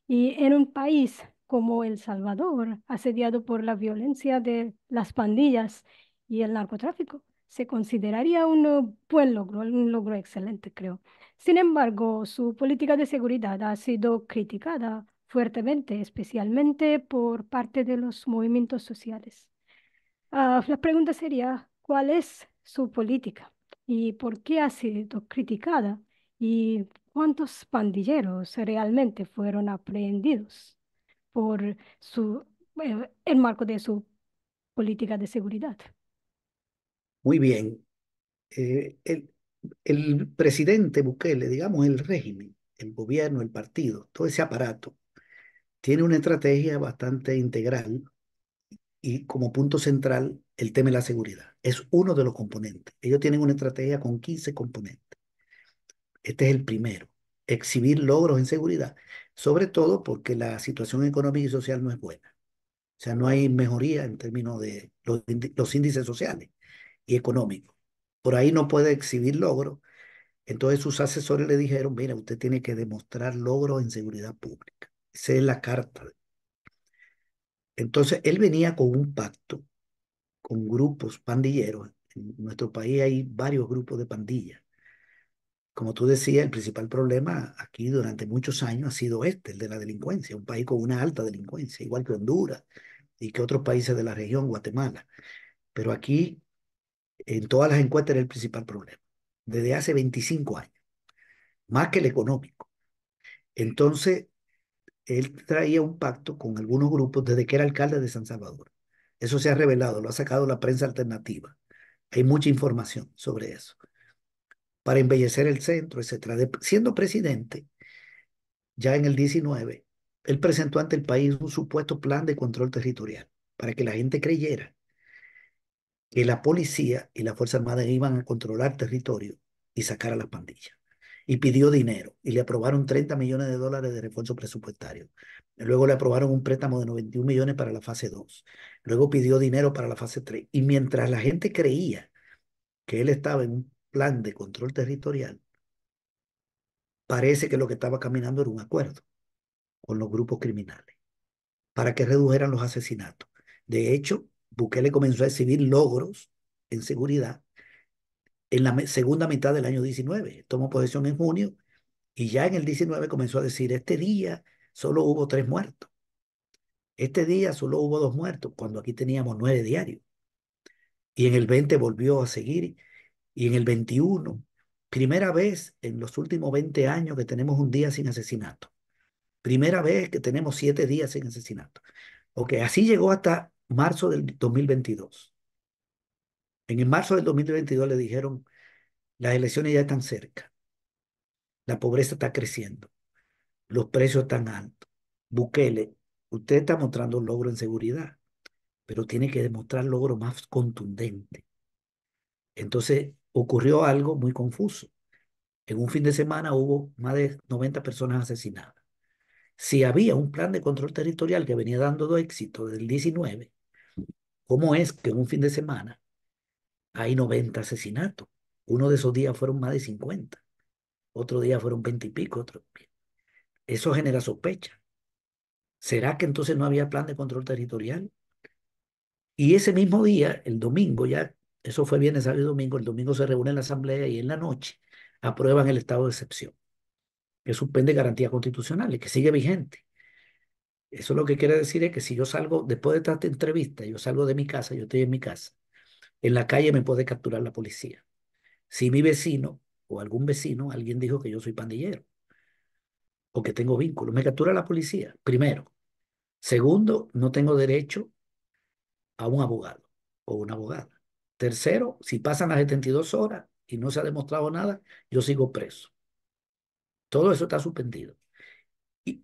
Y en un país como El Salvador, asediado por la violencia de las pandillas y el narcotráfico, se consideraría un buen logro, un logro excelente, creo. Sin embargo, su política de seguridad ha sido criticada fuertemente, especialmente por parte de los movimientos sociales. Ah, la pregunta sería, ¿cuál es su política y por qué ha sido criticada? ¿Y cuántos pandilleros realmente fueron aprehendidos por su, el eh, marco de su política de seguridad? Muy bien. Eh, el, presidente Bukele, digamos el régimen, el gobierno, el partido, todo ese aparato, tiene una estrategia bastante integral y como punto central el tema de la seguridad. Es uno de los componentes. Ellos tienen una estrategia con 15 componentes. Este es el primero, exhibir logros en seguridad, sobre todo porque la situación económica y social no es buena. O sea, no hay mejoría en términos de los índices sociales económico. Por ahí no puede exhibir logro. Entonces sus asesores le dijeron, mira, usted tiene que demostrar logros en seguridad pública. Esa es la carta. Entonces él venía con un pacto con grupos pandilleros. En nuestro país hay varios grupos de pandillas. Como tú decías, el principal problema aquí durante muchos años ha sido este, el de la delincuencia, un país con una alta delincuencia, igual que Honduras y que otros países de la región, Guatemala. Pero aquí en todas las encuestas era el principal problema, desde hace 25 años, más que el económico. Entonces, él traía un pacto con algunos grupos desde que era alcalde de San Salvador. Eso se ha revelado, lo ha sacado la prensa alternativa. Hay mucha información sobre eso. Para embellecer el centro, etcétera. siendo presidente, ya en el 19, él presentó ante el país un supuesto plan de control territorial para que la gente creyera que la policía y la fuerzas armadas iban a controlar territorio y sacar a las pandillas. Y pidió dinero y le aprobaron 30 millones de dólares de refuerzo presupuestario. Luego le aprobaron un préstamo de 91 millones para la fase 2. Luego pidió dinero para la fase 3. Y mientras la gente creía que él estaba en un plan de control territorial, parece que lo que estaba caminando era un acuerdo con los grupos criminales para que redujeran los asesinatos. De hecho, Bukele comenzó a exhibir logros en seguridad en la segunda mitad del año 19. Tomó posesión en junio y ya en el 19 comenzó a decir, este día solo hubo tres muertos. Este día solo hubo dos muertos, cuando aquí teníamos nueve diarios. Y en el 20 volvió a seguir y en el 21, primera vez en los últimos 20 años que tenemos un día sin asesinato. Primera vez que tenemos siete días sin asesinato. Ok, así llegó hasta marzo del 2022. En el marzo del 2022 le dijeron, las elecciones ya están cerca, la pobreza está creciendo, los precios están altos. Bukele, usted está mostrando logro en seguridad, pero tiene que demostrar logro más contundente. Entonces ocurrió algo muy confuso. En un fin de semana hubo más de 90 personas asesinadas. Si había un plan de control territorial que venía dando éxito desde el 19, ¿Cómo es que en un fin de semana hay 90 asesinatos? Uno de esos días fueron más de 50, otro día fueron 20 y pico, Eso genera sospecha. ¿Será que entonces no había plan de control territorial? Y ese mismo día, el domingo, ya, eso fue viernes, sábado y domingo, el domingo se reúne en la asamblea y en la noche aprueban el estado de excepción, que suspende garantías constitucionales, que sigue vigente. Eso lo que quiere decir es que si yo salgo, después de esta entrevista, yo salgo de mi casa, yo estoy en mi casa, en la calle me puede capturar la policía. Si mi vecino o algún vecino, alguien dijo que yo soy pandillero o que tengo vínculos, me captura la policía, primero. Segundo, no tengo derecho a un abogado o una abogada. Tercero, si pasan las 72 horas y no se ha demostrado nada, yo sigo preso. Todo eso está suspendido.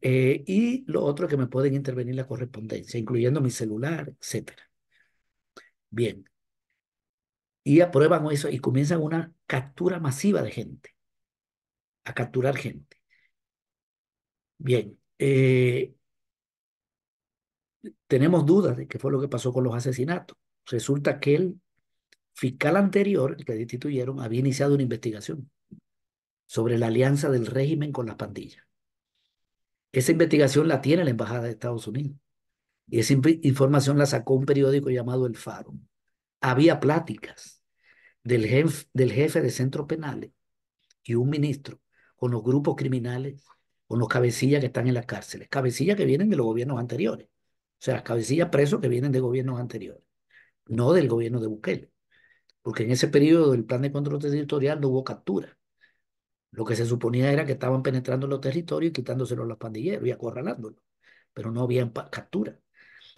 Eh, y lo otro que me pueden intervenir la correspondencia, incluyendo mi celular, etcétera Bien. Y aprueban eso y comienzan una captura masiva de gente, a capturar gente. Bien. Eh, tenemos dudas de qué fue lo que pasó con los asesinatos. Resulta que el fiscal anterior, el que destituyeron, había iniciado una investigación sobre la alianza del régimen con las pandillas. Esa investigación la tiene la Embajada de Estados Unidos. Y esa información la sacó un periódico llamado El Faro. Había pláticas del, del jefe de centros penales y un ministro con los grupos criminales, con los cabecillas que están en las cárceles, cabecillas que vienen de los gobiernos anteriores, o sea, cabecillas presos que vienen de gobiernos anteriores, no del gobierno de Bukele, porque en ese periodo del plan de control territorial no hubo captura, lo que se suponía era que estaban penetrando los territorios y quitándoselos a los pandilleros y acorralándolos, pero no había captura.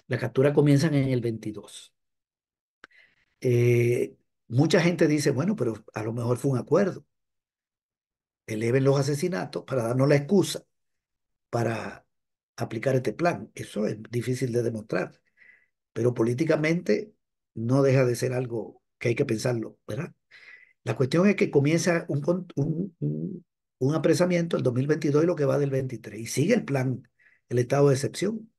La captura comienza en el 22. Eh, mucha gente dice, bueno, pero a lo mejor fue un acuerdo. Eleven los asesinatos para darnos la excusa para aplicar este plan. Eso es difícil de demostrar, pero políticamente no deja de ser algo que hay que pensarlo, ¿verdad? La cuestión es que comienza un, apresamiento el 2022 y lo que va del 23. Y sigue el plan, el estado de excepción.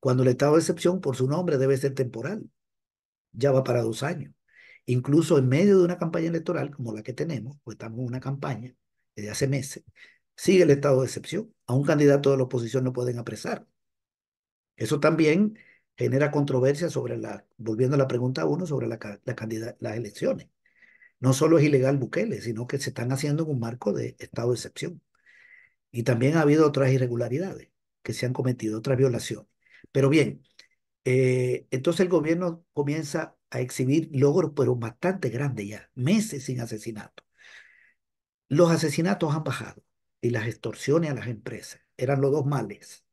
Cuando el estado de excepción, por su nombre, debe ser temporal. Ya va para dos años. Incluso en medio de una campaña electoral como la que tenemos, pues estamos en una campaña desde hace meses, sigue el estado de excepción. A un candidato de la oposición no pueden apresar. Eso también genera controversia sobre la, volviendo a la pregunta uno, sobre las elecciones no solo es ilegal Bukele, sino que se están haciendo en un marco de estado de excepción. Y también ha habido otras irregularidades que se han cometido, otras violaciones. Pero bien, eh, entonces el gobierno comienza a exhibir logros, pero bastante grandes ya, meses sin asesinato. Los asesinatos han bajado y las extorsiones a las empresas eran los dos males.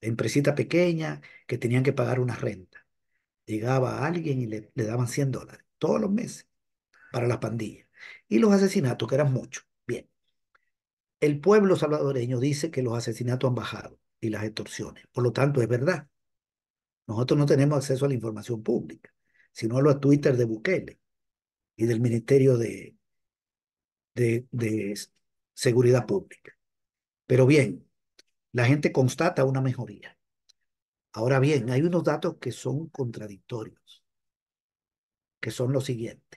Empresita pequeña que tenían que pagar una renta. Llegaba alguien y le, le daban 100 dólares todos los meses para las pandillas. Y los asesinatos, que eran muchos. Bien. El pueblo salvadoreño dice que los asesinatos han bajado y las extorsiones. Por lo tanto, es verdad. Nosotros no tenemos acceso a la información pública, sino a los Twitter de Bukele y del Ministerio de, de, de Seguridad Pública. Pero bien, la gente constata una mejoría. Ahora bien, hay unos datos que son contradictorios, que son los siguientes.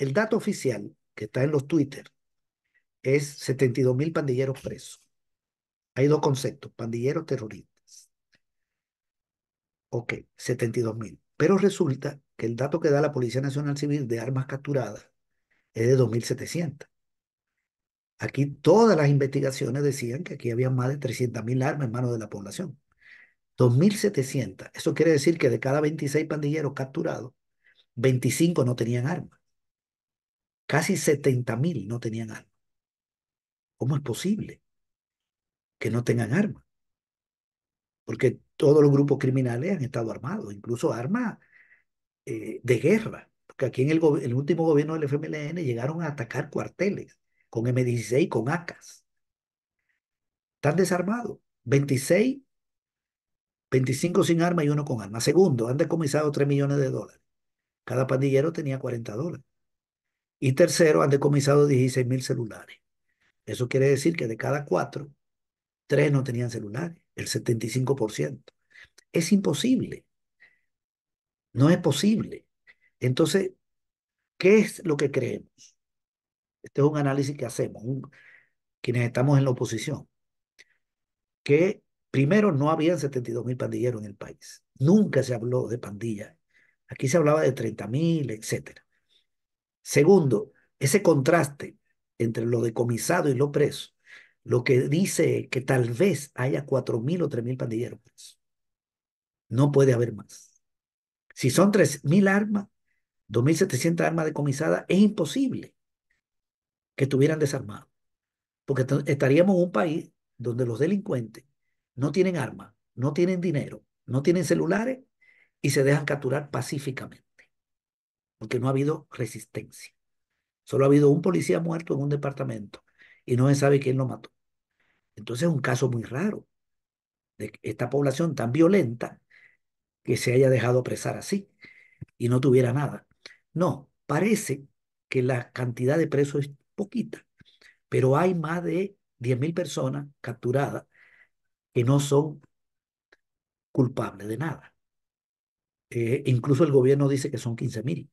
El dato oficial que está en los Twitter es 72 mil pandilleros presos. Hay dos conceptos, pandilleros terroristas. Ok, 72 mil. Pero resulta que el dato que da la Policía Nacional Civil de armas capturadas es de 2.700. Aquí todas las investigaciones decían que aquí había más de mil armas en manos de la población. 2.700. Eso quiere decir que de cada 26 pandilleros capturados, 25 no tenían armas. Casi 70.000 no tenían armas. ¿Cómo es posible que no tengan armas? Porque todos los grupos criminales han estado armados, incluso armas eh, de guerra. Porque aquí en el, último gobierno del FMLN llegaron a atacar cuarteles con M16, con ACAS. Están desarmados. 26, 25 sin arma y uno con armas. Segundo, han decomisado 3 millones de dólares. Cada pandillero tenía 40 dólares. Y tercero, han decomisado 16 mil celulares. Eso quiere decir que de cada cuatro, tres no tenían celulares, el 75%. Es imposible. No es posible. Entonces, ¿qué es lo que creemos? Este es un análisis que hacemos, quienes estamos en la oposición. Que primero no habían 72 mil pandilleros en el país. Nunca se habló de pandillas. Aquí se hablaba de 30 mil, etcétera. Segundo, ese contraste entre lo decomisado y lo preso, lo que dice que tal vez haya 4.000 o 3.000 pandilleros presos. No puede haber más. Si son 3.000 armas, 2.700 armas decomisadas, es imposible que estuvieran desarmados. Porque estaríamos en un país donde los delincuentes no tienen armas, no tienen dinero, no tienen celulares y se dejan capturar pacíficamente porque no ha habido resistencia. Solo ha habido un policía muerto en un departamento y no se sabe quién lo mató. Entonces es un caso muy raro de esta población tan violenta que se haya dejado apresar así y no tuviera nada. No, parece que la cantidad de presos es poquita, pero hay más de 10.000 personas capturadas que no son culpables de nada. Eh, incluso el gobierno dice que son 15.000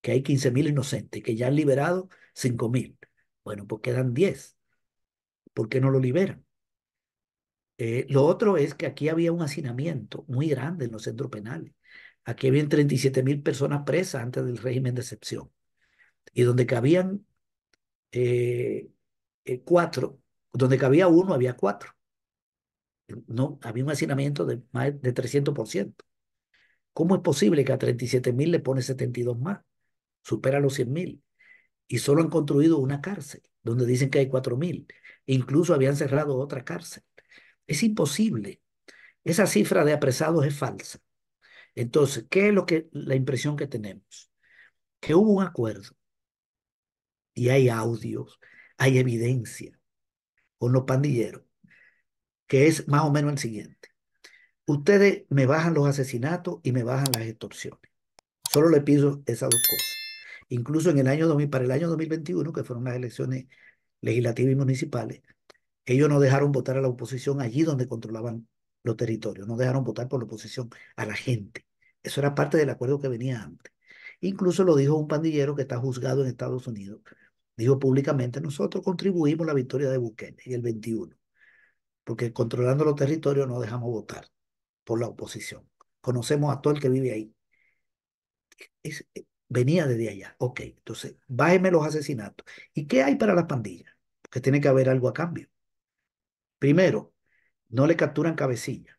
que hay 15.000 inocentes, que ya han liberado 5.000. Bueno, pues quedan 10. ¿Por qué no lo liberan? Eh, lo otro es que aquí había un hacinamiento muy grande en los centros penales. Aquí habían 37.000 personas presas antes del régimen de excepción. Y donde cabían eh, eh, cuatro, donde cabía uno, había cuatro. No, había un hacinamiento de más de 300%. ¿Cómo es posible que a 37.000 le pone 72 más? supera los 100.000 y solo han construido una cárcel, donde dicen que hay 4.000. E incluso habían cerrado otra cárcel. Es imposible. Esa cifra de apresados es falsa. Entonces, ¿qué es lo que la impresión que tenemos? Que hubo un acuerdo y hay audios, hay evidencia con los pandilleros, que es más o menos el siguiente. Ustedes me bajan los asesinatos y me bajan las extorsiones. Solo le pido esas dos cosas. Incluso en el año para el año 2021, que fueron las elecciones legislativas y municipales, ellos no dejaron votar a la oposición allí donde controlaban los territorios, no dejaron votar por la oposición a la gente. Eso era parte del acuerdo que venía antes. Incluso lo dijo un pandillero que está juzgado en Estados Unidos. Dijo públicamente, nosotros contribuimos a la victoria de Bukele en el 21, porque controlando los territorios no dejamos votar por la oposición. Conocemos a todo el que vive ahí venía desde allá. Ok, entonces bájeme los asesinatos. ¿Y qué hay para las pandillas? Porque tiene que haber algo a cambio. Primero, no le capturan cabecilla.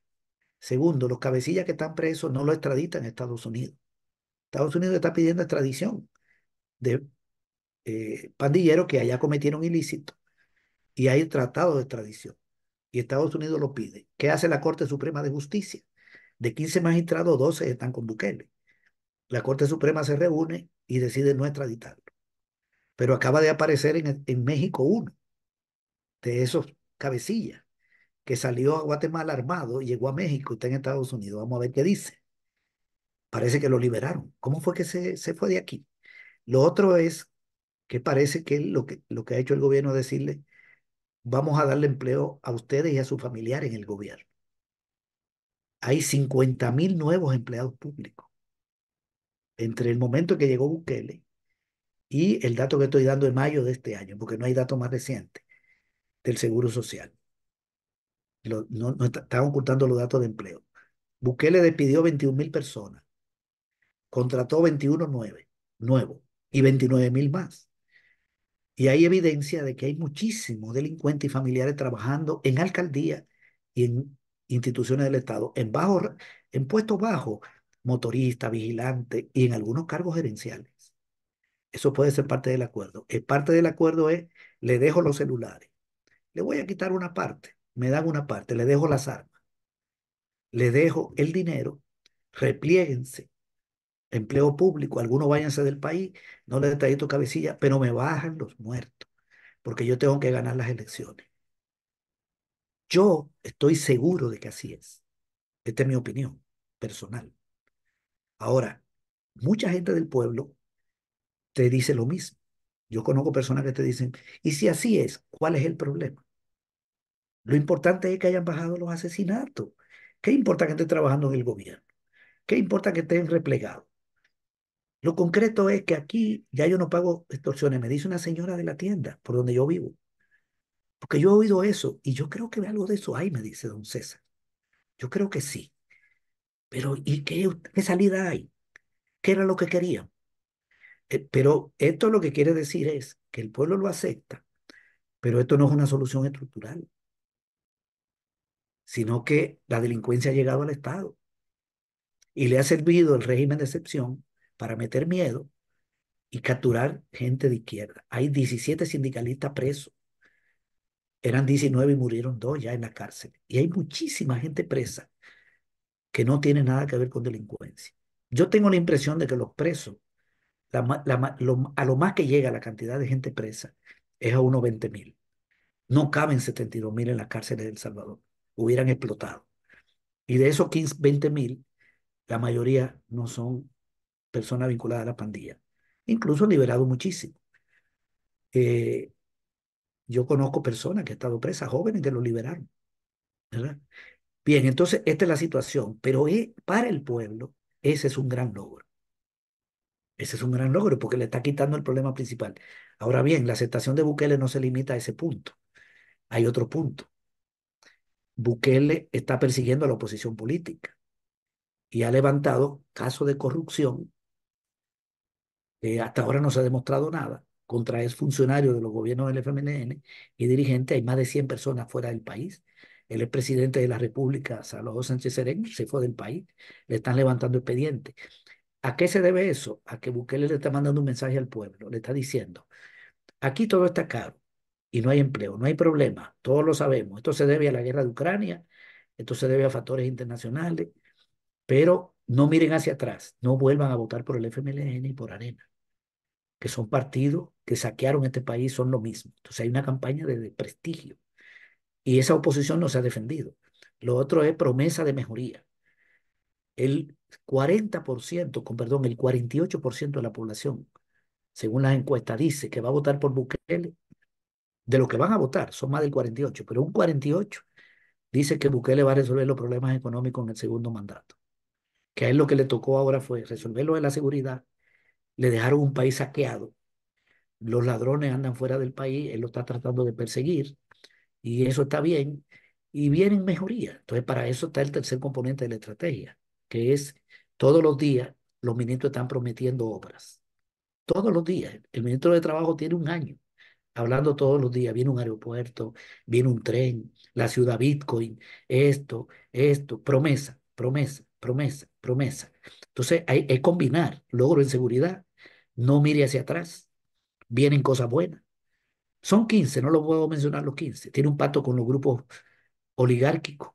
Segundo, los cabecillas que están presos no lo extraditan a Estados Unidos. Estados Unidos está pidiendo extradición de eh, pandilleros que allá cometieron ilícito y hay tratado de extradición. Y Estados Unidos lo pide. ¿Qué hace la Corte Suprema de Justicia? De 15 magistrados, 12 están con Bukele la Corte Suprema se reúne y decide no extraditarlo. Pero acaba de aparecer en, México uno de esos cabecillas que salió a Guatemala armado y llegó a México y está en Estados Unidos. Vamos a ver qué dice. Parece que lo liberaron. ¿Cómo fue que se, fue de aquí? Lo otro es que parece que lo, que lo que ha hecho el gobierno es decirle, vamos a darle empleo a ustedes y a sus familiares en el gobierno. Hay 50 mil nuevos empleados públicos entre el momento que llegó Bukele y el dato que estoy dando en mayo de este año, porque no hay dato más reciente del Seguro Social. no, están ocultando los datos de empleo. Bukele despidió 21 mil personas, contrató 21 nueve, nuevos y 29 mil más. Y hay evidencia de que hay muchísimos delincuentes y familiares trabajando en alcaldía y en instituciones del Estado, en, bajo, en puestos bajos, motorista, vigilante y en algunos cargos gerenciales. Eso puede ser parte del acuerdo. Es eh, parte del acuerdo es, le dejo los celulares, le voy a quitar una parte, me dan una parte, le dejo las armas, le dejo el dinero, repliéguense, empleo público, algunos váyanse del país, no les tu cabecilla, pero me bajan los muertos, porque yo tengo que ganar las elecciones. Yo estoy seguro de que así es. Esta es mi opinión personal. Ahora, mucha gente del pueblo te dice lo mismo. Yo conozco personas que te dicen, y si así es, ¿cuál es el problema? Lo importante es que hayan bajado los asesinatos. ¿Qué importa que estén trabajando en el gobierno? ¿Qué importa que estén replegados? Lo concreto es que aquí ya yo no pago extorsiones, me dice una señora de la tienda por donde yo vivo. Porque yo he oído eso y yo creo que algo de eso hay, me dice don César. Yo creo que sí. Pero ¿y qué, salida hay? ¿Qué era lo que querían? Eh, pero esto lo que quiere decir es que el pueblo lo acepta, pero esto no es una solución estructural, sino que la delincuencia ha llegado al Estado y le ha servido el régimen de excepción para meter miedo y capturar gente de izquierda. Hay 17 sindicalistas presos. Eran 19 y murieron dos ya en la cárcel. Y hay muchísima gente presa que no tiene nada que ver con delincuencia. Yo tengo la impresión de que los presos, a lo más que llega la cantidad de gente presa es a unos 20 mil. No caben 72 mil en las cárceles de El Salvador. Hubieran explotado. Y de esos 15, 20 mil, la mayoría no son personas vinculadas a la pandilla. Incluso han liberado muchísimo. Eh, yo conozco personas que han estado presas, jóvenes que lo liberaron. ¿verdad? Bien, entonces esta es la situación, pero eh, para el pueblo ese es un gran logro. Ese es un gran logro porque le está quitando el problema principal. Ahora bien, la aceptación de Bukele no se limita a ese punto. Hay otro punto. Bukele está persiguiendo a la oposición política y ha levantado casos de corrupción hasta ahora no se ha demostrado nada contra funcionario de los gobiernos del FMNN y dirigentes. Hay más de 100 personas fuera del país el es presidente de la República, Salvador Sánchez Serén, se fue del país, le están levantando expediente. ¿A qué se debe eso? A que Bukele le está mandando un mensaje al pueblo, le está diciendo, aquí todo está caro y no hay empleo, no hay problema, todos lo sabemos. Esto se debe a la guerra de Ucrania, esto se debe a factores internacionales, pero no miren hacia atrás, no vuelvan a votar por el FMLN y por Arena, que son partidos que saquearon este país, son lo mismo. Entonces hay una campaña de prestigio y esa oposición no se ha defendido. Lo otro es promesa de mejoría. El 40%, con perdón, el 48% de la población, según las encuestas, dice que va a votar por Bukele. De los que van a votar, son más del 48, pero un 48 dice que Bukele va a resolver los problemas económicos en el segundo mandato. Que a él lo que le tocó ahora fue resolver lo de la seguridad. Le dejaron un país saqueado. Los ladrones andan fuera del país, él lo está tratando de perseguir y eso está bien, y vienen mejorías. Entonces, para eso está el tercer componente de la estrategia, que es todos los días los ministros están prometiendo obras. Todos los días. El ministro de Trabajo tiene un año hablando todos los días. Viene un aeropuerto, viene un tren, la ciudad Bitcoin, esto, esto, promesa, promesa, promesa, promesa. Entonces, hay combinar logro en seguridad. No mire hacia atrás. Vienen cosas buenas. Son 15, no lo puedo mencionar los 15. Tiene un pacto con los grupos oligárquicos.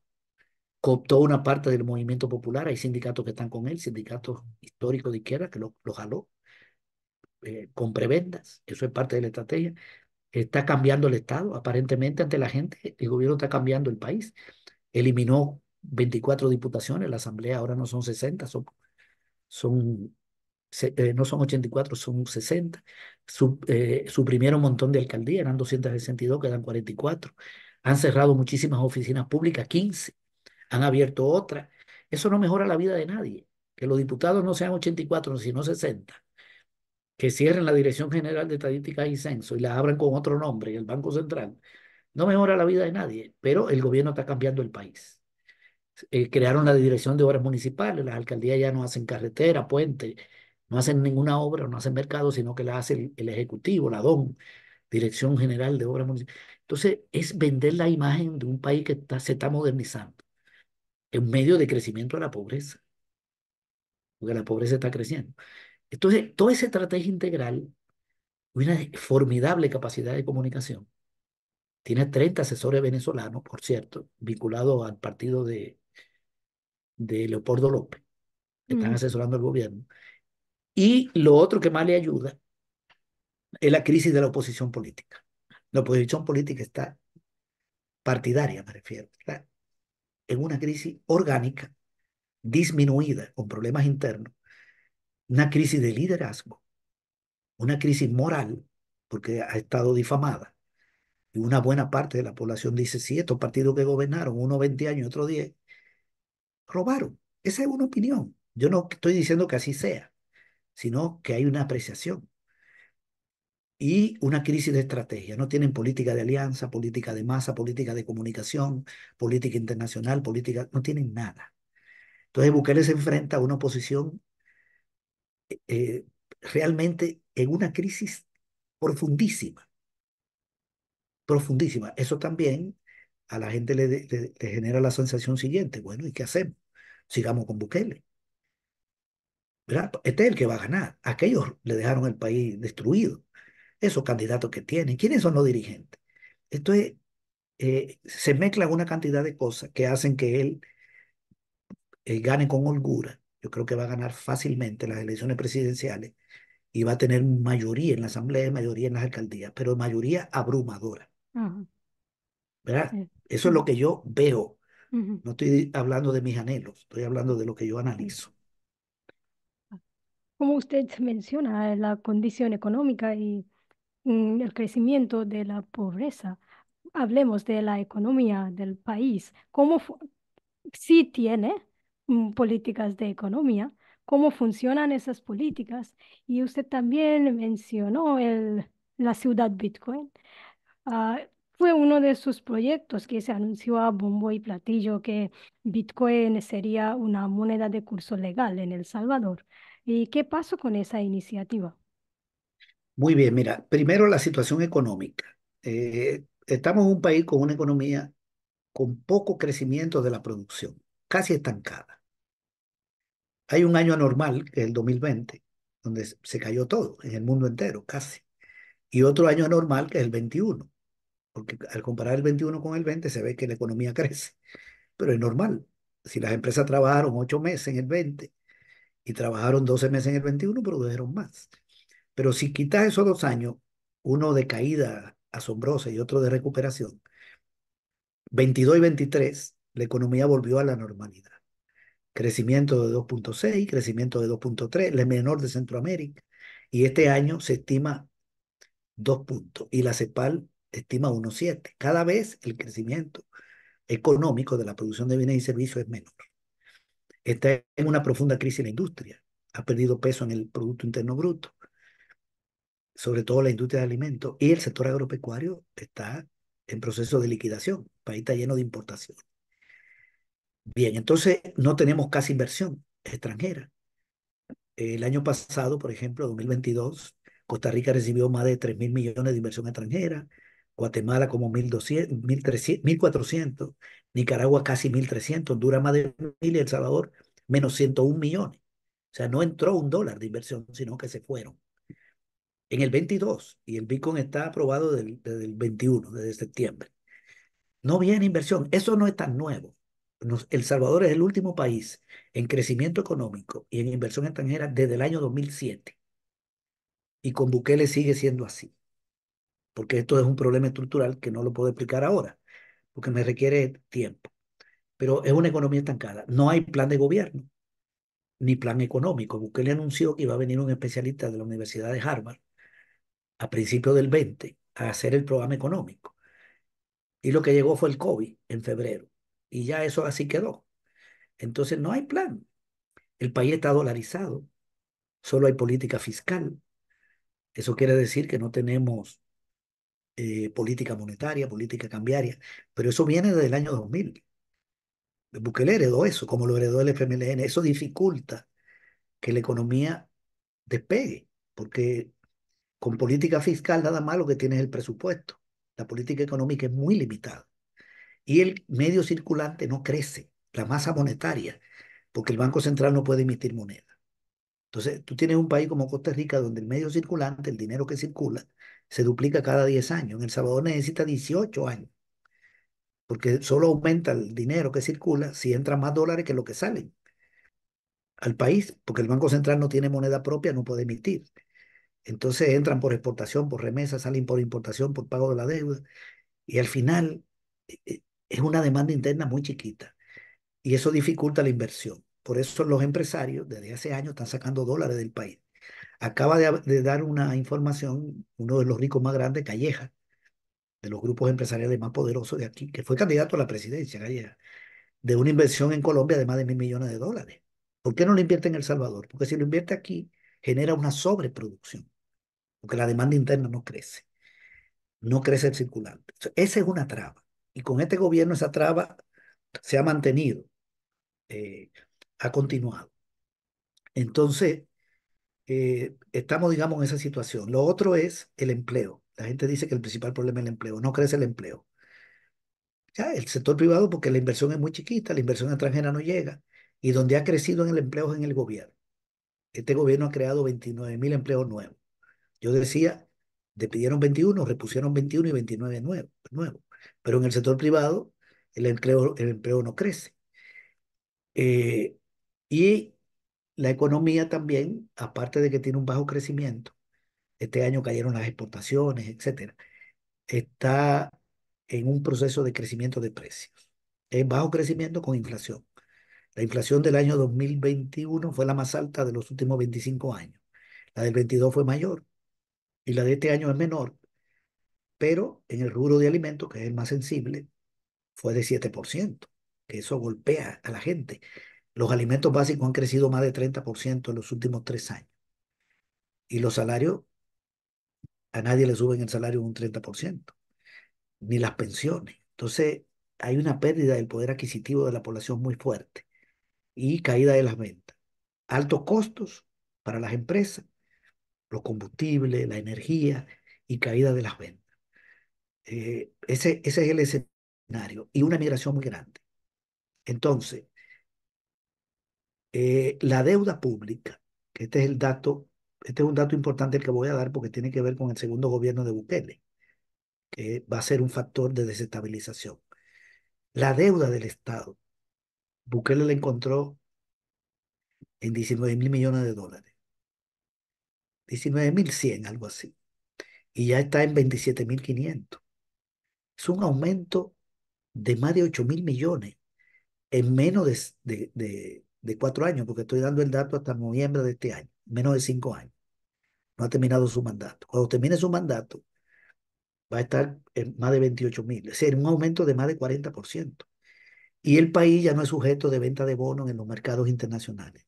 Cooptó una parte del movimiento popular. Hay sindicatos que están con él, sindicatos históricos de izquierda que lo, jaló eh, con prebendas. Eso es parte de la estrategia. Está cambiando el Estado. Aparentemente, ante la gente, el gobierno está cambiando el país. Eliminó 24 diputaciones. La Asamblea ahora no son 60, son, son eh, no son 84, son 60. Eh, suprimieron un montón de alcaldías, eran 262, quedan 44. Han cerrado muchísimas oficinas públicas, 15. Han abierto otras. Eso no mejora la vida de nadie. Que los diputados no sean 84, sino 60. Que cierren la Dirección General de Estadística y Censo y la abran con otro nombre, el Banco Central. No mejora la vida de nadie, pero el gobierno está cambiando el país. Eh, crearon la Dirección de Obras Municipales, las alcaldías ya no hacen carretera, puente, hacen ninguna obra, no hacen mercado, sino que la hace el, Ejecutivo, la DOM, Dirección General de Obras Municipales. Entonces, es vender la imagen de un país que se está modernizando en medio de crecimiento de la pobreza, porque la pobreza está creciendo. Entonces, toda esa estrategia integral, una formidable capacidad de comunicación. Tiene 30 asesores venezolanos, por cierto, vinculados al partido de, de Leopoldo López, que están asesorando al gobierno. Y lo otro que más le ayuda es la crisis de la oposición política. La oposición política está partidaria, me refiero, está en una crisis orgánica, disminuida, con problemas internos, una crisis de liderazgo, una crisis moral, porque ha estado difamada. Y una buena parte de la población dice, sí, estos partidos que gobernaron, uno 20 años, y otro 10, robaron. Esa es una opinión. Yo no estoy diciendo que así sea, sino que hay una apreciación y una crisis de estrategia. No tienen política de alianza, política de masa, política de comunicación, política internacional, política, no tienen nada. Entonces Bukele se enfrenta a una oposición eh, realmente en una crisis profundísima, profundísima. Eso también a la gente le, le genera la sensación siguiente, bueno, ¿y qué hacemos? Sigamos con Bukele. Este es el que va a ganar. Aquellos le dejaron el país destruido. Esos candidatos que tienen. ¿Quiénes son los dirigentes? Esto eh, se mezcla una cantidad de cosas que hacen que él eh, gane con holgura. Yo creo que va a ganar fácilmente las elecciones presidenciales y va a tener mayoría en la asamblea, mayoría en las alcaldías, pero mayoría abrumadora. ¿Verdad? Eh, Eso es lo que yo veo. No estoy hablando de mis anhelos, estoy hablando de lo que yo analizo. Como usted menciona, eh, la condición económica y mm, el crecimiento de la pobreza. Hablemos de la economía del país. ¿Cómo si tiene mm, políticas de economía? ¿Cómo funcionan esas políticas? Y usted también mencionó la ciudad Bitcoin. Ah, fue uno de sus proyectos que se anunció a bombo y platillo que Bitcoin sería una moneda de curso legal en El Salvador. ¿Y qué pasó con esa iniciativa? Muy bien, mira, primero la situación económica. Eh, estamos en un país con una economía con poco crecimiento de la producción, casi estancada. Hay un año anormal, que es el 2020, donde se cayó todo, en el mundo entero, casi. Y otro año anormal, que es el 21, porque al comparar el 21 con el 20 se ve que la economía crece, pero es normal. Si las empresas trabajaron ocho meses en el 20 y trabajaron 12 meses en el 21, produjeron más. Pero si quitas esos dos años, uno de caída asombrosa y otro de recuperación, 22 y 23, la economía volvió a la normalidad. Crecimiento de 2.6, crecimiento de 2.3, el menor de Centroamérica. Y este año se estima 2 puntos y la CEPAL estima 1.7. Cada vez el crecimiento económico de la producción de bienes y servicios es menor. Está en una profunda crisis en la industria. Ha perdido peso en el Producto Interno Bruto, sobre todo la industria de alimentos. Y el sector agropecuario está en proceso de liquidación. El país está lleno de importaciones. Bien, entonces no tenemos casi inversión extranjera. El año pasado, por ejemplo, 2022, Costa Rica recibió más de 3 mil millones de inversión extranjera, Guatemala como 1200, 1400, Nicaragua casi 1300, Honduras más de 1000 y El Salvador menos 101 millones. O sea, no entró un dólar de inversión, sino que se fueron. En el 22, y el Bitcoin está aprobado desde el 21, desde septiembre. No viene inversión, eso no es tan nuevo. el Salvador es el último país en crecimiento económico y en inversión extranjera desde el año 2007. Y con Bukele sigue siendo así porque esto es un problema estructural que no lo puedo explicar ahora, porque me requiere tiempo. Pero es una economía estancada. No hay plan de gobierno, ni plan económico. Bukele anunció que iba a venir un especialista de la Universidad de Harvard a principios del 20 a hacer el programa económico. Y lo que llegó fue el COVID en febrero. Y ya eso así quedó. Entonces no hay plan. El país está dolarizado. Solo hay política fiscal. Eso quiere decir que no tenemos eh, política monetaria, política cambiaria, pero eso viene desde el año 2000. Bukele heredó eso, como lo heredó el FMLN. Eso dificulta que la economía despegue, porque con política fiscal nada más lo que tiene es el presupuesto. La política económica es muy limitada. Y el medio circulante no crece, la masa monetaria, porque el Banco Central no puede emitir moneda. Entonces, tú tienes un país como Costa Rica donde el medio circulante, el dinero que circula, se duplica cada 10 años. En El Salvador necesita 18 años, porque solo aumenta el dinero que circula si entran más dólares que lo que salen al país, porque el Banco Central no tiene moneda propia, no puede emitir. Entonces entran por exportación, por remesas, salen por importación, por pago de la deuda. Y al final eh, eh, es una demanda interna muy chiquita. Y eso dificulta la inversión. Por eso los empresarios desde hace años están sacando dólares del país acaba de, dar una información, uno de los ricos más grandes, Calleja, de los grupos empresariales más poderosos de aquí, que fue candidato a la presidencia, Calleja, de una inversión en Colombia de más de mil millones de dólares. ¿Por qué no lo invierte en El Salvador? Porque si lo invierte aquí, genera una sobreproducción, porque la demanda interna no crece, no crece el circulante. esa es una traba. Y con este gobierno esa traba se ha mantenido, eh, ha continuado. Entonces, eh, estamos, digamos, en esa situación. Lo otro es el empleo. La gente dice que el principal problema es el empleo. No crece el empleo. Ya, el sector privado, porque la inversión es muy chiquita, la inversión extranjera no llega. Y donde ha crecido en el empleo es en el gobierno. Este gobierno ha creado 29 mil empleos nuevos. Yo decía, despidieron 21, repusieron 21 y 29 nuevos. Pero en el sector privado, el empleo, el empleo no crece. Eh, y la economía también, aparte de que tiene un bajo crecimiento, este año cayeron las exportaciones, etcétera, está en un proceso de crecimiento de precios. Es bajo crecimiento con inflación. La inflación del año 2021 fue la más alta de los últimos 25 años. La del 22 fue mayor y la de este año es menor. Pero en el rubro de alimentos, que es el más sensible, fue de 7%, que eso golpea a la gente. Los alimentos básicos han crecido más de 30% en los últimos tres años. Y los salarios, a nadie le suben el salario un 30%, ni las pensiones. Entonces, hay una pérdida del poder adquisitivo de la población muy fuerte y caída de las ventas. Altos costos para las empresas, los combustibles, la energía y caída de las ventas. Eh, ese, ese es el escenario y una migración muy grande. Entonces, eh, la deuda pública, que este es el dato, este es un dato importante el que voy a dar porque tiene que ver con el segundo gobierno de Bukele, que va a ser un factor de desestabilización. La deuda del Estado, Bukele la encontró en 19 mil millones de dólares. 19 mil 100, algo así. Y ya está en 27.500. mil Es un aumento de más de 8 mil millones en menos de, de cuatro años, porque estoy dando el dato hasta noviembre de este año, menos de cinco años. No ha terminado su mandato. Cuando termine su mandato, va a estar en más de 28 mil, es decir, un aumento de más de 40%. Y el país ya no es sujeto de venta de bonos en los mercados internacionales.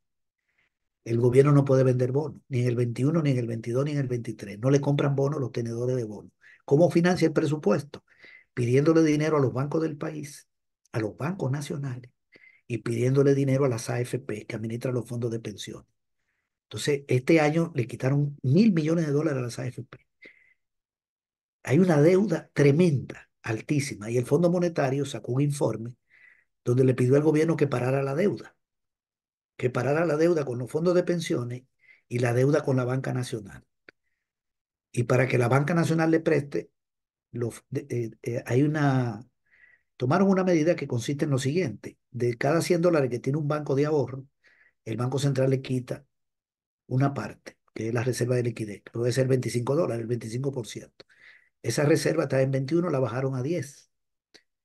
El gobierno no puede vender bonos, ni en el 21, ni en el 22, ni en el 23. No le compran bonos los tenedores de bonos. ¿Cómo financia el presupuesto? Pidiéndole dinero a los bancos del país, a los bancos nacionales, y pidiéndole dinero a las AFP que administran los fondos de pensión Entonces, este año le quitaron mil millones de dólares a las AFP. Hay una deuda tremenda, altísima, y el Fondo Monetario sacó un informe donde le pidió al gobierno que parara la deuda, que parara la deuda con los fondos de pensiones y la deuda con la banca nacional. Y para que la banca nacional le preste, eh, eh, hay una, tomaron una medida que consiste en lo siguiente, de cada 100 dólares que tiene un banco de ahorro, el Banco Central le quita una parte, que es la reserva de liquidez, puede ser 25 dólares, el 25%. Esa reserva está en 21, la bajaron a 10.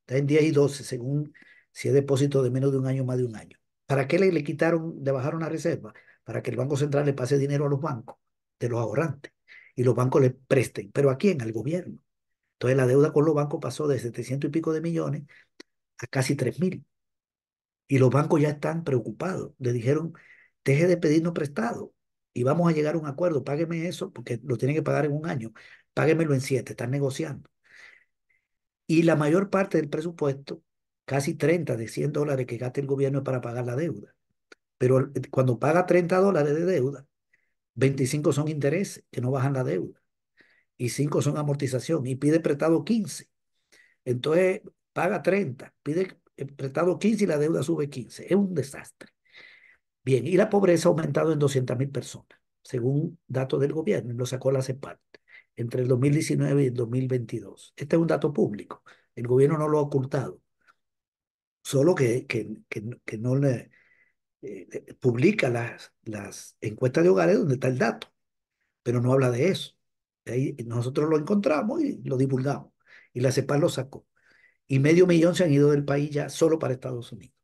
Está en 10 y 12, según si es depósito de menos de un año, o más de un año. ¿Para qué le, le quitaron, le bajaron la reserva? Para que el Banco Central le pase dinero a los bancos, de los ahorrantes, y los bancos le presten. ¿Pero a quién? Al gobierno. Entonces la deuda con los bancos pasó de 700 y pico de millones a casi 3 mil. Y los bancos ya están preocupados. Le dijeron, deje de pedirnos prestado y vamos a llegar a un acuerdo. Págueme eso porque lo tienen que pagar en un año. Páguemelo en siete. Están negociando. Y la mayor parte del presupuesto, casi 30 de 100 dólares que gasta el gobierno para pagar la deuda. Pero eh, cuando paga 30 dólares de deuda, 25 son intereses que no bajan la deuda. Y 5 son amortización. Y pide prestado 15. Entonces paga 30, pide eh, prestado 15 y la deuda sube 15. Es un desastre. Bien, y la pobreza ha aumentado en 200 mil personas, según datos del gobierno, lo sacó la CEPAL, entre el 2019 y el 2022. Este es un dato público, el gobierno no lo ha ocultado, solo que, que, no le, eh, eh, publica las, las encuestas de hogares donde está el dato, pero no habla de eso. nosotros lo encontramos y lo divulgamos, y la CEPAL lo sacó y medio millón se han ido del país ya solo para Estados Unidos,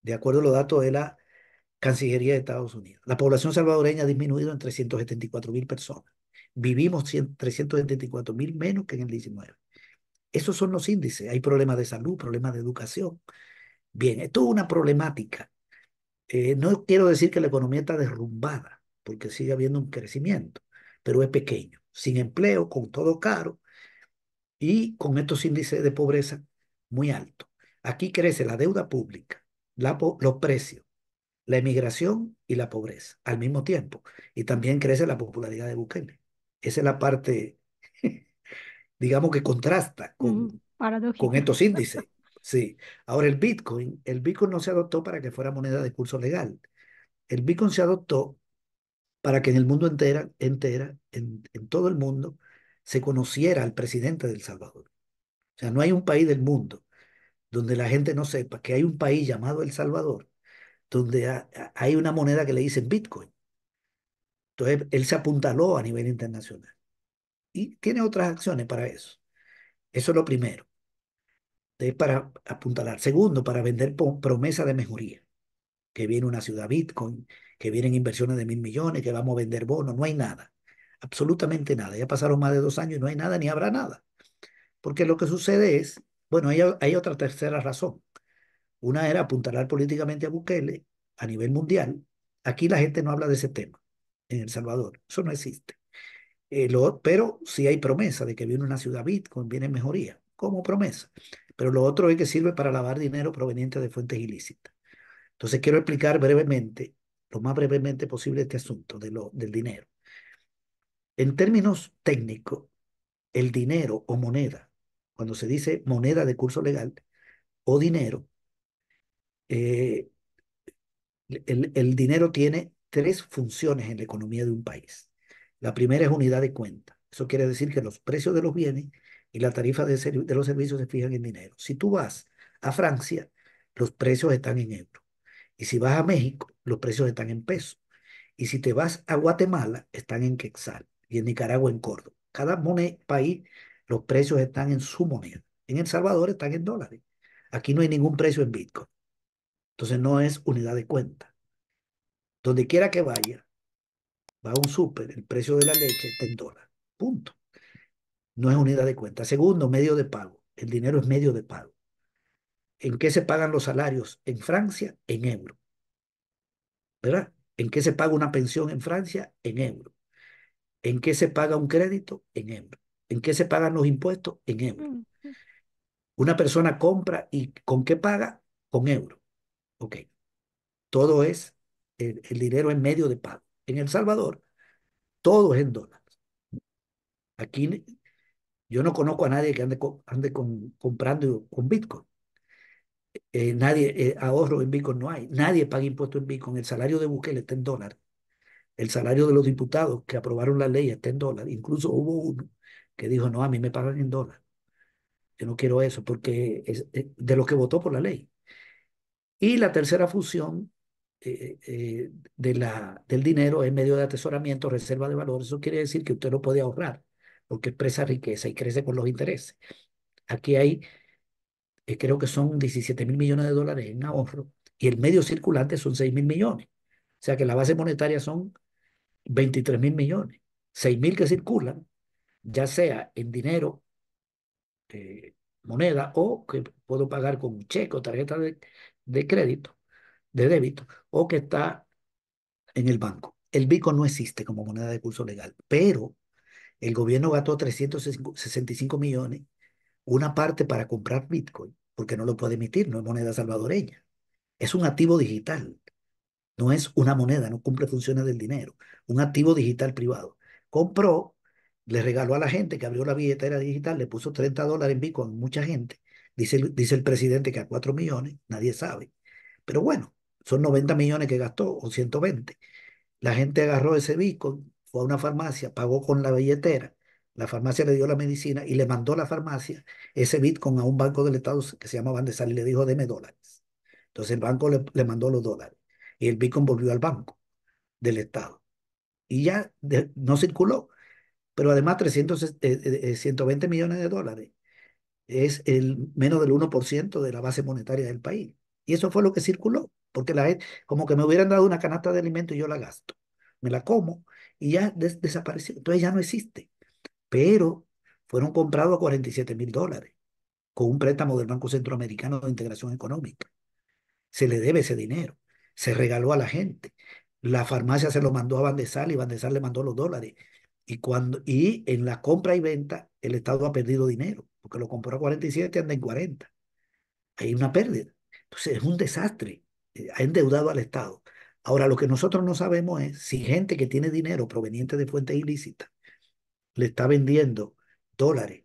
de acuerdo a los datos de la Cancillería de Estados Unidos. La población salvadoreña ha disminuido en 374 mil personas. Vivimos 374 mil menos que en el 19. Esos son los índices. Hay problemas de salud, problemas de educación. Bien, esto es una problemática. Eh, no quiero decir que la economía está derrumbada, porque sigue habiendo un crecimiento, pero es pequeño, sin empleo, con todo caro y con estos índices de pobreza muy alto. Aquí crece la deuda pública, los precios, la emigración y la pobreza al mismo tiempo. Y también crece la popularidad de Bukele. Esa es la parte, digamos que contrasta con, con estos índices. Sí. Ahora el Bitcoin, el Bitcoin no se adoptó para que fuera moneda de curso legal. El Bitcoin se adoptó para que en el mundo entera, entera en, todo el mundo, se conociera al presidente del Salvador no hay un país del mundo donde la gente no sepa que hay un país llamado El Salvador, donde hay una moneda que le dicen Bitcoin. Entonces, él se apuntaló a nivel internacional. Y tiene otras acciones para eso. Eso es lo primero. Es para apuntalar. Segundo, para vender promesa de mejoría. Que viene una ciudad Bitcoin, que vienen inversiones de mil millones, que vamos a vender bonos. No hay nada. Absolutamente nada. Ya pasaron más de dos años y no hay nada ni habrá nada. Porque lo que sucede es, bueno, hay, otra tercera razón. Una era apuntalar políticamente a Bukele a nivel mundial. Aquí la gente no habla de ese tema en El Salvador. Eso no existe. Eh, pero sí hay promesa de que viene una ciudad Bitcoin, viene mejoría, como promesa. Pero lo otro es que sirve para lavar dinero proveniente de fuentes ilícitas. Entonces quiero explicar brevemente, lo más brevemente posible, este asunto de del dinero. En términos técnicos, el dinero o moneda cuando se dice moneda de curso legal o dinero, eh, el, dinero tiene tres funciones en la economía de un país. La primera es unidad de cuenta. Eso quiere decir que los precios de los bienes y la tarifa de, los servicios se fijan en dinero. Si tú vas a Francia, los precios están en euros. Y si vas a México, los precios están en pesos. Y si te vas a Guatemala, están en quetzal. Y en Nicaragua, en Córdoba. Cada país los precios están en su moneda. En El Salvador están en dólares. Aquí no hay ningún precio en Bitcoin. Entonces no es unidad de cuenta. Donde quiera que vaya, va a un súper, el precio de la leche está en dólares. Punto. No es unidad de cuenta. Segundo, medio de pago. El dinero es medio de pago. ¿En qué se pagan los salarios? En Francia, en euro. ¿Verdad? ¿En qué se paga una pensión en Francia? En euro. ¿En qué se paga un crédito? En euro. ¿En qué se pagan los impuestos? En euros. Mm. Una persona compra y ¿con qué paga? Con euros. Ok. Todo es el, dinero en medio de pago. En El Salvador, todo es en dólares. Aquí yo no conozco a nadie que ande, comprando con Bitcoin. Eh, nadie, eh, ahorro en Bitcoin no hay. Nadie paga impuestos en Bitcoin. El salario de Bukele está en dólares. El salario de los diputados que aprobaron la ley está en dólares. Incluso hubo un que dijo, no, a mí me pagan en dólares. Yo no quiero eso porque es eh, de lo que votó por la ley. Y la tercera función eh, eh, de la, del dinero es medio de atesoramiento, reserva de valor. Eso quiere decir que usted lo puede ahorrar porque expresa riqueza y crece con los intereses. Aquí hay, creo que son 17 mil millones de dólares en ahorro y el medio circulante son 6 mil millones. O sea que la base monetaria son 23 mil millones. 6 mil que circulan ya sea en dinero, eh, moneda, o que puedo pagar con cheque o tarjeta de, de crédito, de débito, o que está en el banco. El Bitcoin no existe como moneda de curso legal, pero el gobierno gastó 365 millones, una parte para comprar Bitcoin, porque no lo puede emitir, no es moneda salvadoreña. Es un activo digital, no es una moneda, no cumple funciones del dinero, un activo digital privado. Compró le regaló a la gente que abrió la billetera digital, le puso 30 dólares en Bitcoin, mucha gente. Dice, dice el presidente que a 4 millones, nadie sabe. Pero bueno, son 90 millones que gastó o 120. La gente agarró ese Bitcoin, fue a una farmacia, pagó con la billetera. La farmacia le dio la medicina y le mandó a la farmacia ese Bitcoin a un banco del Estado que se llama Bandesal y le dijo, deme dólares. Entonces el banco le, mandó los dólares y el Bitcoin volvió al banco del Estado. Y ya no circuló pero además 120 eh, eh, eh, millones de dólares es el menos del 1% de la base monetaria del país. Y eso fue lo que circuló, porque la como que me hubieran dado una canasta de alimentos y yo la gasto, me la como y ya desapareció, entonces ya no existe. Pero fueron comprados a 47 mil dólares con un préstamo del Banco Centroamericano de Integración Económica. Se le debe ese dinero, se regaló a la gente. La farmacia se lo mandó a Bandesal y Bandesal le mandó los dólares. Y, cuando, y en la compra y venta el Estado ha perdido dinero, porque lo compró a 47 y anda en 40. Hay una pérdida. Entonces es un desastre. Eh, ha endeudado al Estado. Ahora, lo que nosotros no sabemos es si gente que tiene dinero proveniente de fuentes ilícitas le está vendiendo dólares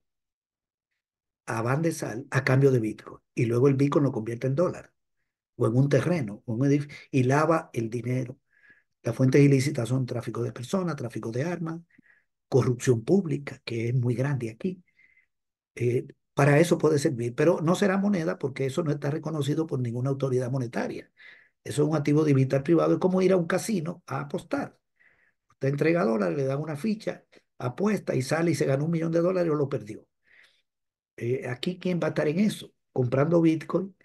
a Van de Sal a cambio de Bitcoin y luego el Bitcoin lo convierte en dólar o en un terreno y lava el dinero. Las fuentes ilícitas son tráfico de personas, tráfico de armas, corrupción pública, que es muy grande aquí. Eh, para eso puede servir, pero no será moneda porque eso no está reconocido por ninguna autoridad monetaria. Eso es un activo de digital privado, es como ir a un casino a apostar. Usted entrega dólares, le da una ficha, apuesta y sale y se ganó un millón de dólares o lo perdió. Eh, aquí, ¿quién va a estar en eso? Comprando Bitcoin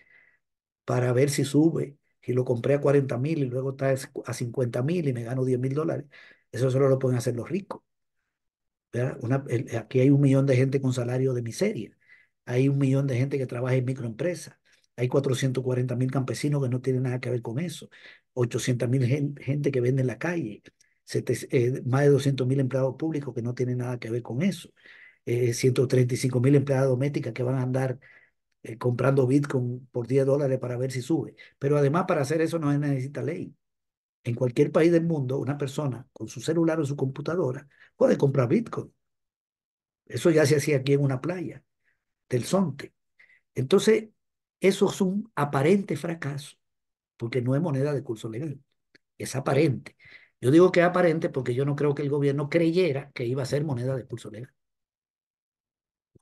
para ver si sube. Si lo compré a 40 mil y luego está a 50 mil y me gano 10 mil dólares. Eso solo lo pueden hacer los ricos. Una, aquí hay un millón de gente con salario de miseria. Hay un millón de gente que trabaja en microempresas. Hay 440 mil campesinos que no tienen nada que ver con eso. 800 mil gente, que vende en la calle. Eh, más de 200 mil empleados públicos que no tienen nada que ver con eso. 135 eh, mil empleadas domésticas que van a andar eh, comprando Bitcoin por 10 dólares para ver si sube. Pero además para hacer eso no se necesita ley en cualquier país del mundo, una persona con su celular o su computadora puede comprar Bitcoin. Eso ya se hacía aquí en una playa del Sonte. Entonces, eso es un aparente fracaso, porque no es moneda de curso legal. Es aparente. Yo digo que es aparente porque yo no creo que el gobierno creyera que iba a ser moneda de curso legal.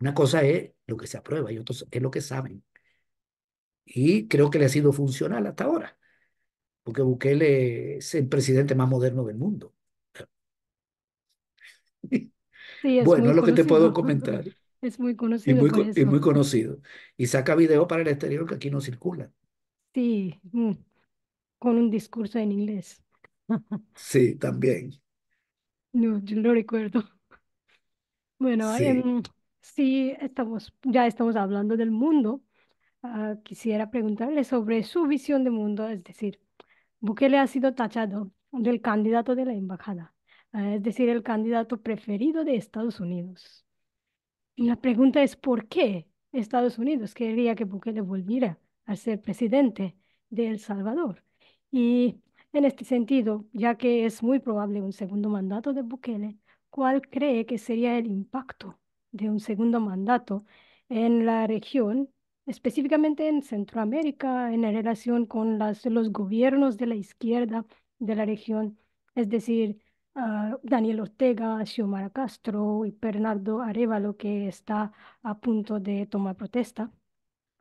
Una cosa es lo que se aprueba y otra es lo que saben. Y creo que le ha sido funcional hasta ahora porque Bukele es el presidente más moderno del mundo. bueno, es lo que te puedo comentar. Es muy conocido. Y muy, conocido. Y saca video para el exterior que aquí no circula. Sí, mm, con un discurso en inglés. Sí, también. No, yo lo recuerdo. Bueno, Sí. Em, estamos, ya estamos hablando del mundo. Ah, quisiera preguntarle sobre su visión de mundo, es decir, Bukele ha sido tachado del candidato de la embajada, ah, es decir, el candidato preferido de Estados Unidos. Y la pregunta es, ¿por qué Estados Unidos querría que Bukele volviera a ser presidente de El Salvador? Y en este sentido, ya que es muy probable un segundo mandato de Bukele, ¿cuál cree que sería el impacto de un segundo mandato en la región específicamente en Centroamérica, en relación con los gobiernos de la izquierda de la región, es decir, Daniel Ortega, Xiomara Castro y Bernardo Arevalo, que está a punto de tomar protesta,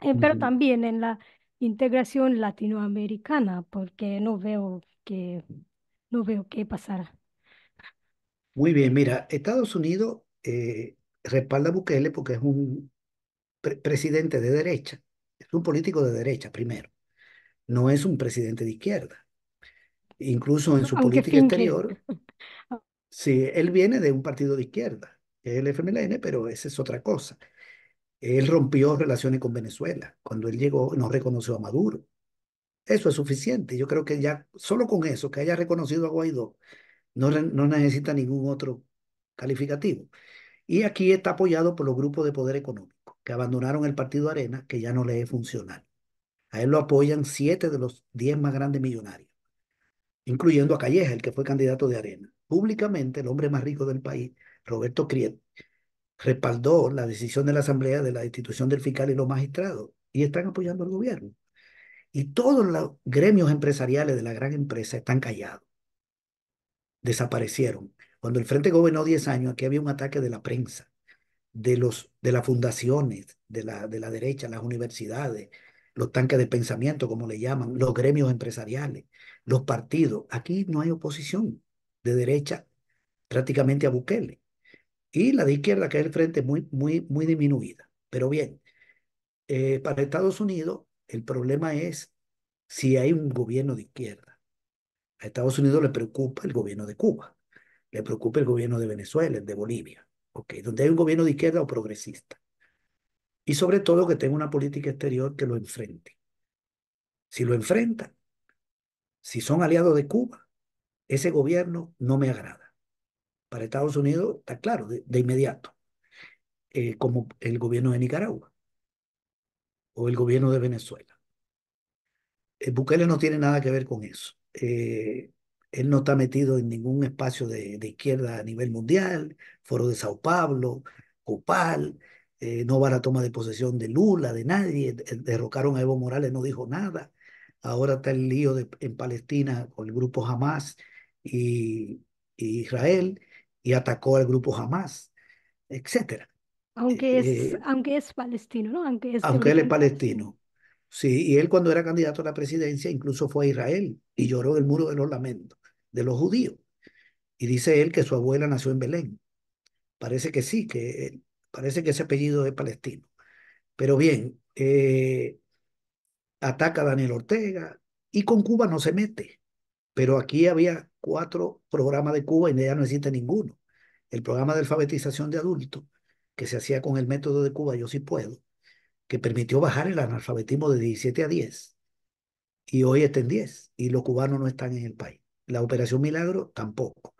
eh, pero también en la integración latinoamericana, porque no veo que, no veo qué pasará Muy bien, mira, Estados Unidos eh, respalda a Bukele porque es un presidente de derecha, es un político de derecha primero, no es un presidente de izquierda. Incluso en su política exterior, sí, él viene de un partido de izquierda, el FMLN, pero esa es otra cosa. Él rompió relaciones con Venezuela. Cuando él llegó, no reconoció a Maduro. Eso es suficiente. Yo creo que ya solo con eso, que haya reconocido a Guaidó, no necesita ningún otro calificativo. Y aquí está apoyado por los grupos de poder económico abandonaron el partido Arena, que ya no le es funcional. A él lo apoyan siete de los diez más grandes millonarios, incluyendo a Calleja, el que fue candidato de Arena. Públicamente, el hombre más rico del país, Roberto Criet, respaldó la decisión de la Asamblea de la institución del fiscal y los magistrados, y están apoyando al gobierno. Y todos los gremios empresariales de la gran empresa están callados. Desaparecieron. Cuando el Frente gobernó diez años, aquí había un ataque de la prensa de, los, de las fundaciones de la, de la derecha, las universidades, los tanques de pensamiento, como le llaman, los gremios empresariales, los partidos. Aquí no hay oposición de derecha prácticamente a Bukele. Y la de izquierda, que es el frente, muy, muy, muy disminuida. Pero bien, eh, para Estados Unidos, el problema es si hay un gobierno de izquierda. A Estados Unidos le preocupa el gobierno de Cuba, le preocupa el gobierno de Venezuela, de Bolivia donde hay un gobierno de izquierda o progresista. Y sobre todo que tenga una política exterior que lo enfrente. Si lo enfrentan, si son aliados de Cuba, ese gobierno no me agrada. Para Estados Unidos está claro, de, inmediato, eh, como el gobierno de Nicaragua o el gobierno de Venezuela. Eh, Bukele no tiene nada que ver con eso. Eh, él no está metido en ningún espacio de, izquierda a nivel mundial, Foro de Sao Paulo, Copal, eh, no va a la toma de posesión de Lula, de nadie, derrocaron a Evo Morales, no dijo nada. Ahora está el lío de, en Palestina con el grupo Hamas y, Israel y atacó al grupo Hamas, etc. Eh, aunque es, eh, aunque es palestino, ¿no? Aunque, es aunque él es palestino. Sí, y él cuando era candidato a la presidencia incluso fue a Israel y lloró el muro de los lamentos de los judíos. Y dice él que su abuela nació en Belén. Parece que sí, que eh, parece que ese apellido es palestino. Pero bien, eh, ataca a Daniel Ortega y con Cuba no se mete. Pero aquí había cuatro programas de Cuba y ya no existe ninguno. El programa de alfabetización de adultos, que se hacía con el método de Cuba, yo sí puedo, que permitió bajar el analfabetismo de 17 a 10. Y hoy está en 10 y los cubanos no están en el país. La operación Milagro tampoco.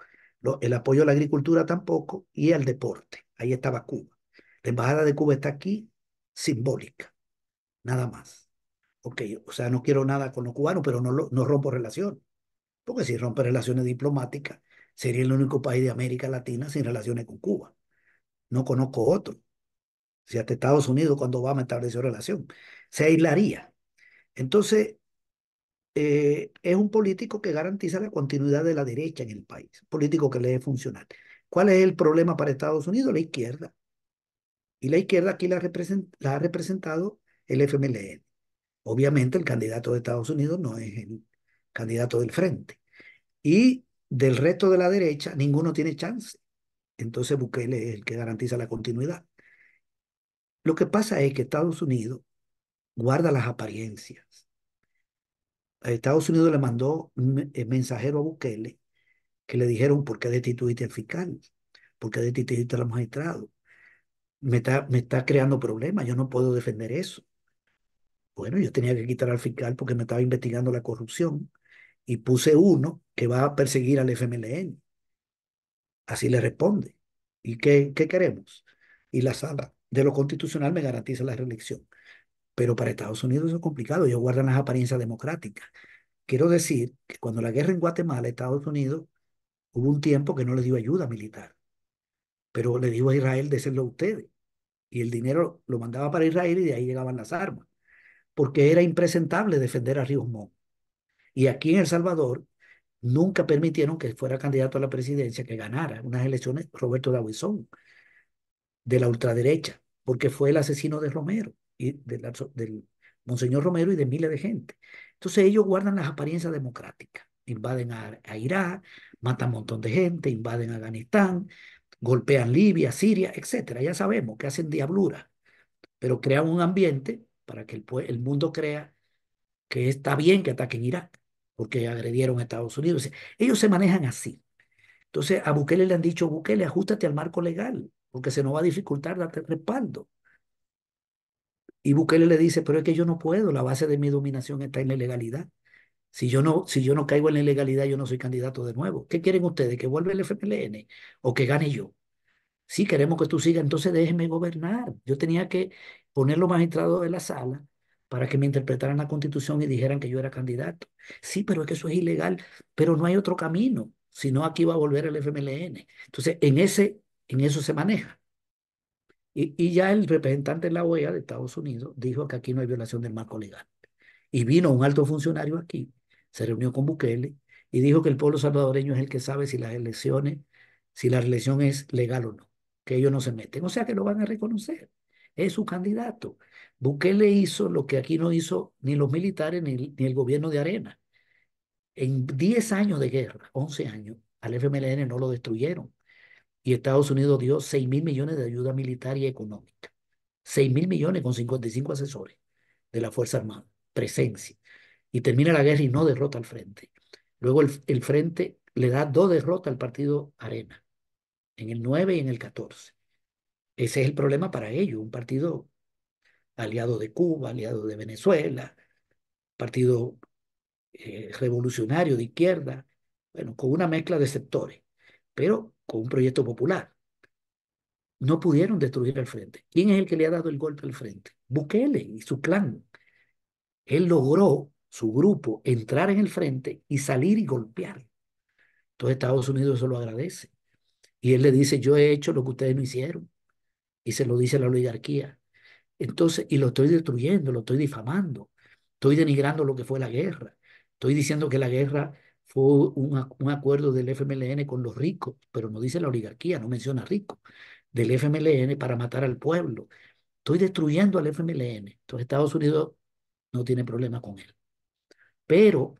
el apoyo a la agricultura tampoco y al deporte. Ahí estaba Cuba. La embajada de Cuba está aquí simbólica, nada más. Ok, o sea, no quiero nada con los cubanos, pero no, no rompo relación. Porque si rompe relaciones diplomáticas, sería el único país de América Latina sin relaciones con Cuba. No conozco otro. Si hasta Estados Unidos, cuando Obama estableció relación, se aislaría. Entonces, eh, es un político que garantiza la continuidad de la derecha en el país, político que le es funcional. ¿Cuál es el problema para Estados Unidos? La izquierda. Y la izquierda aquí la, la ha representado el FMLN. Obviamente el candidato de Estados Unidos no es el candidato del frente. Y del resto de la derecha, ninguno tiene chance. Entonces Bukele es el que garantiza la continuidad. Lo que pasa es que Estados Unidos guarda las apariencias. Eh, Estados Unidos le mandó un eh, mensajero a Bukele que le dijeron, ¿por qué destituiste al fiscal? ¿Por qué destituiste al magistrado? Me está, me está creando problemas, yo no puedo defender eso. Bueno, yo tenía que quitar al fiscal porque me estaba investigando la corrupción y puse uno que va a perseguir al FMLN. Así le responde. ¿Y qué, qué queremos? Y la sala de lo constitucional me garantiza la reelección. Pero para Estados Unidos eso es complicado, ellos guardan las apariencias democráticas. Quiero decir que cuando la guerra en Guatemala, Estados Unidos, hubo un tiempo que no les dio ayuda militar, pero le dijo a Israel, déselo a ustedes. Y el dinero lo mandaba para Israel y de ahí llegaban las armas, porque era impresentable defender a Ríos Montt. Y aquí en El Salvador nunca permitieron que fuera candidato a la presidencia, que ganara unas elecciones Roberto Dawison, de la ultraderecha, porque fue el asesino de Romero y del, Monseñor Romero y de miles de gente. Entonces ellos guardan las apariencias democráticas. Invaden a, Irak, matan un montón de gente, invaden a Afganistán, golpean Libia, Siria, etc. Ya sabemos que hacen diablura, pero crean un ambiente para que el, el mundo crea que está bien que ataquen Irak, porque agredieron a Estados Unidos. Ellos se manejan así. Entonces a Bukele le han dicho, Bukele, ajustate al marco legal, porque se nos va a dificultar darte respaldo. Y Bukele le dice, pero es que yo no puedo, la base de mi dominación está en la ilegalidad. Si yo no, si yo no caigo en la ilegalidad, yo no soy candidato de nuevo. ¿Qué quieren ustedes? ¿Que vuelva el FMLN o que gane yo? Sí, queremos que tú sigas, entonces déjeme gobernar. Yo tenía que poner los magistrados de la sala para que me interpretaran la constitución y dijeran que yo era candidato. Sí, pero es que eso es ilegal, pero no hay otro camino, si no aquí va a volver el FMLN. Entonces, en, ese, en eso se maneja. Y, ya el representante de la OEA de Estados Unidos dijo que aquí no hay violación del marco legal. Y vino un alto funcionario aquí, se reunió con Bukele y dijo que el pueblo salvadoreño es el que sabe si las elecciones, si la elección es legal o no, que ellos no se meten. O sea que lo van a reconocer. Es su candidato. Bukele hizo lo que aquí no hizo ni los militares ni, el, ni el gobierno de Arena. En 10 años de guerra, 11 años, al FMLN no lo destruyeron y Estados Unidos dio 6 mil millones de ayuda militar y económica. 6 mil millones con 55 asesores de la Fuerza Armada, presencia. Y termina la guerra y no derrota al frente. Luego el, el frente le da dos derrotas al partido Arena, en el 9 y en el 14. Ese es el problema para ellos, un partido aliado de Cuba, aliado de Venezuela, partido eh, revolucionario de izquierda, bueno, con una mezcla de sectores. Pero con un proyecto popular. No pudieron destruir el frente. ¿Quién es el que le ha dado el golpe al frente? Bukele y su clan. Él logró, su grupo, entrar en el frente y salir y golpear. Entonces Estados Unidos eso lo agradece. Y él le dice, yo he hecho lo que ustedes no hicieron. Y se lo dice la oligarquía. Entonces, y lo estoy destruyendo, lo estoy difamando, estoy denigrando lo que fue la guerra. Estoy diciendo que la guerra fue un, acuerdo del FMLN con los ricos, pero no dice la oligarquía, no menciona ricos, del FMLN para matar al pueblo. Estoy destruyendo al FMLN. Entonces Estados Unidos no tiene problema con él. Pero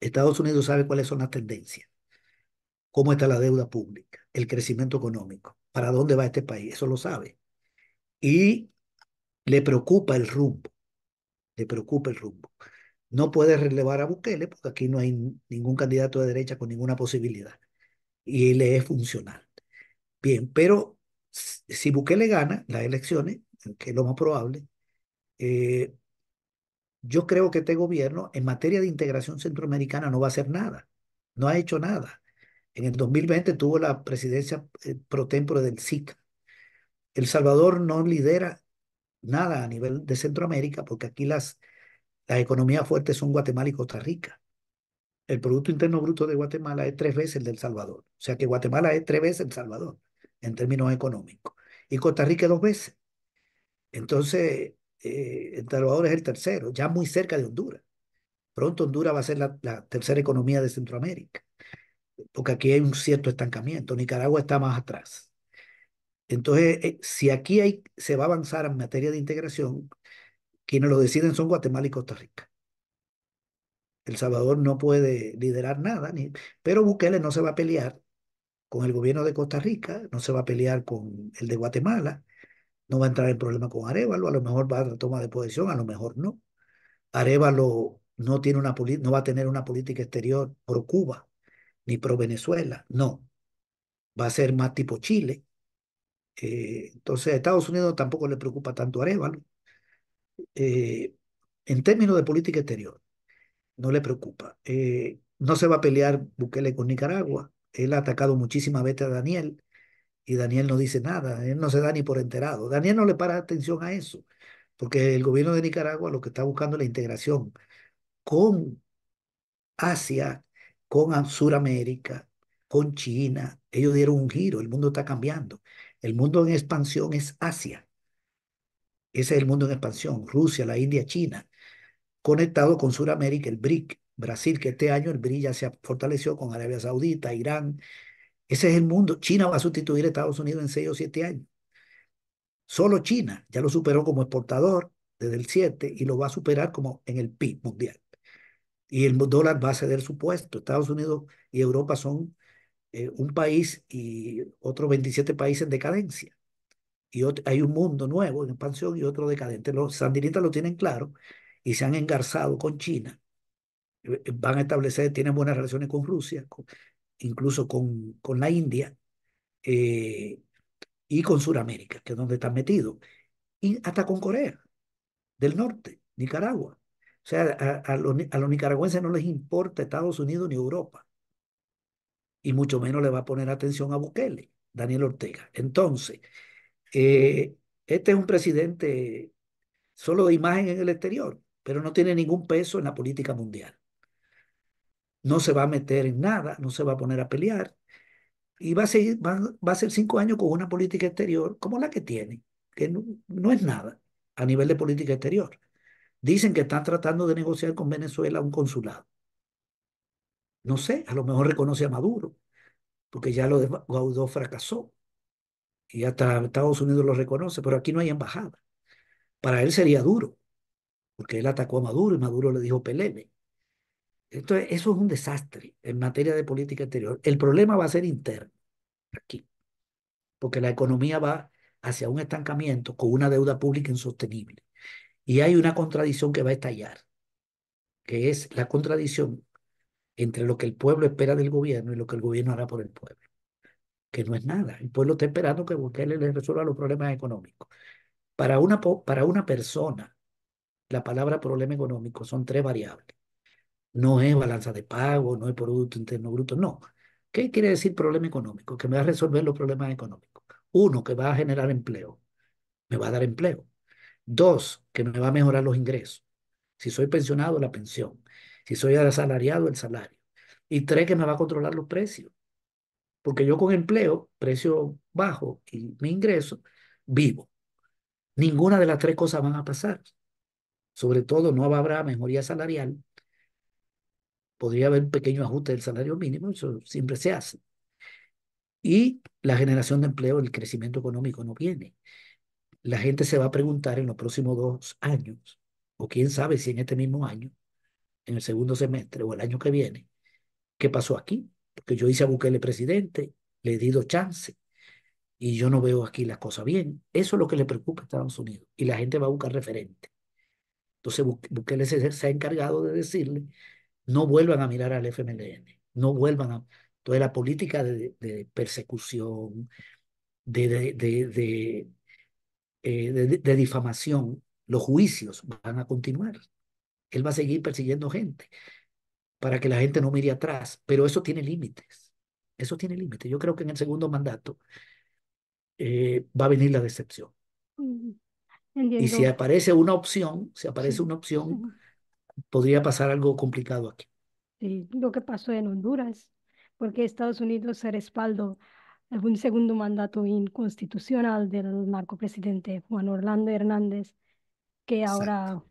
Estados Unidos sabe cuáles son las tendencias, cómo está la deuda pública, el crecimiento económico, para dónde va este país, eso lo sabe. Y le preocupa el rumbo, le preocupa el rumbo no puede relevar a Bukele porque aquí no hay ningún candidato de derecha con ninguna posibilidad. Y él es funcional. Bien, pero si Bukele gana las elecciones, que es lo más probable, eh, yo creo que este gobierno en materia de integración centroamericana no va a hacer nada, no ha hecho nada. En el 2020 tuvo la presidencia eh, pro tempore del SICA. El Salvador no lidera nada a nivel de Centroamérica porque aquí las las economías fuertes son Guatemala y Costa Rica. El Producto Interno Bruto de Guatemala es tres veces el del Salvador. O sea que Guatemala es tres veces el Salvador en términos económicos. Y Costa Rica dos veces. Entonces, eh, El Salvador es el tercero, ya muy cerca de Honduras. Pronto Honduras va a ser la, tercera economía de Centroamérica, porque aquí hay un cierto estancamiento. Nicaragua está más atrás. Entonces, eh, si aquí se va a avanzar en materia de integración, quienes lo deciden son Guatemala y Costa Rica. El Salvador no puede liderar nada, ni, pero Bukele no se va a pelear con el gobierno de Costa Rica, no se va a pelear con el de Guatemala, no va a entrar en problema con Arevalo, a lo mejor va a la de posición, a lo mejor no. Arevalo no, tiene una, no va a tener una política exterior pro Cuba ni pro Venezuela, no. Va a ser más tipo Chile. Eh, entonces a Estados Unidos tampoco le preocupa tanto Arevalo. Eh, en términos de política exterior, no le preocupa. Eh, no se va a pelear Bukele con Nicaragua. Él ha atacado muchísimas veces a Daniel y Daniel no dice nada. Él no se da ni por enterado. Daniel no le para atención a eso, porque el gobierno de Nicaragua lo que está buscando es la integración con Asia, con Sudamérica, con China. Ellos dieron un giro, el mundo está cambiando. El mundo en expansión es Asia. Ese es el mundo en expansión, Rusia, la India, China, conectado con Sudamérica, el BRIC, Brasil, que este año el BRIC ya se fortaleció con Arabia Saudita, Irán. Ese es el mundo. China va a sustituir a Estados Unidos en seis o siete años. Solo China ya lo superó como exportador desde el 7 y lo va a superar como en el PIB mundial. Y el dólar va a ceder su puesto. Estados Unidos y Europa son eh, un país y otros 27 países en decadencia y hay un mundo nuevo en expansión y otro decadente. Los sandinistas lo tienen claro y se han engarzado con China. Eh, eh, van a establecer, tienen buenas relaciones con Rusia, incluso con, con, la India eh, y con Sudamérica, que es donde están metidos, y hasta con Corea del Norte, Nicaragua. O sea, a, los, nicaragüenses no les importa Estados Unidos ni Europa, y mucho menos le va a poner atención a Bukele, Daniel Ortega. Entonces, este es un presidente solo de imagen en el exterior, pero no tiene ningún peso en la política mundial. No se va a meter en nada, no se va a poner a pelear. Y va a, va, a ser cinco años con una política exterior como la que tiene, que no, es nada a nivel de política exterior. Dicen que están tratando de negociar con Venezuela un consulado. No sé, a lo mejor reconoce a Maduro, porque ya lo de Gaudó fracasó y hasta Estados Unidos lo reconoce, pero aquí no hay embajada. Para él sería duro, porque él atacó a Maduro y Maduro le dijo pelele. Entonces, eso es un desastre en materia de política exterior. El problema va a ser interno aquí, porque la economía va hacia un estancamiento con una deuda pública insostenible. Y hay una contradicción que va a estallar, que es la contradicción entre lo que el pueblo espera del gobierno y lo que el gobierno hará por el pueblo que no es nada. El pueblo está esperando que Bukele le resuelva los problemas económicos. Para una, para una persona, la palabra problema económico son tres variables. No es balanza de pago, no es Producto Interno Bruto, no. ¿Qué quiere decir problema económico? Que me va a resolver los problemas económicos. Uno, que va a generar empleo. Me va a dar empleo. Dos, que me va a mejorar los ingresos. Si soy pensionado, la pensión. Si soy asalariado, el salario. Y tres, que me va a controlar los precios porque yo con empleo, precio bajo y mi ingreso, vivo. Ninguna de las tres cosas van a pasar. Sobre todo no habrá mejoría salarial. Podría haber un pequeño ajuste del salario mínimo, eso siempre se hace. Y la generación de empleo, el crecimiento económico no viene. La gente se va a preguntar en los próximos dos años, o quién sabe si en este mismo año, en el segundo semestre o el año que viene, ¿qué pasó aquí? porque yo hice a Bukele presidente, le he dado chance y yo no veo aquí las cosas bien. Eso es lo que le preocupa a Estados Unidos y la gente va a buscar referente. Entonces Bukele se, ha encargado de decirle, no vuelvan a mirar al FMLN, no vuelvan a... toda la política de, de persecución, eh, de, de, de difamación, los juicios van a continuar. Él va a seguir persiguiendo gente para que la gente no mire atrás, pero eso tiene límites, eso tiene límites. Yo creo que en el segundo mandato eh, va a venir la decepción. Y si aparece una opción, si aparece una opción, podría pasar algo complicado aquí. Sí, lo que pasó en Honduras, porque Estados Unidos se respaldó un segundo mandato inconstitucional del marco presidente Juan Orlando Hernández, que ahora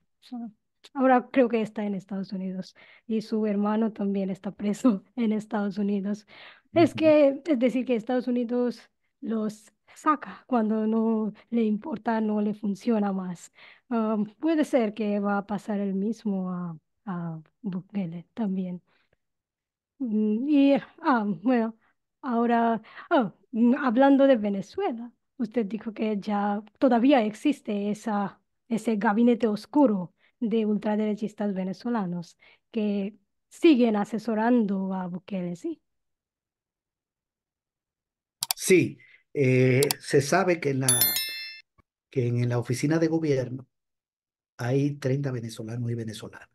ahora creo que está en Estados Unidos y su hermano también está preso en Estados Unidos. Es que, es decir, que Estados Unidos los saca cuando no le importa, no le funciona más. Ah, puede ser que va a pasar el mismo a, Bukele también. Mm, y, ah, bueno, ahora, ah, mm, hablando de Venezuela, usted dijo que ya todavía existe esa, ese gabinete oscuro de ultraderechistas venezolanos que siguen asesorando a Bukele, ¿sí? Sí, eh, se sabe que en, la, que en la oficina de gobierno hay 30 venezolanos y venezolanas.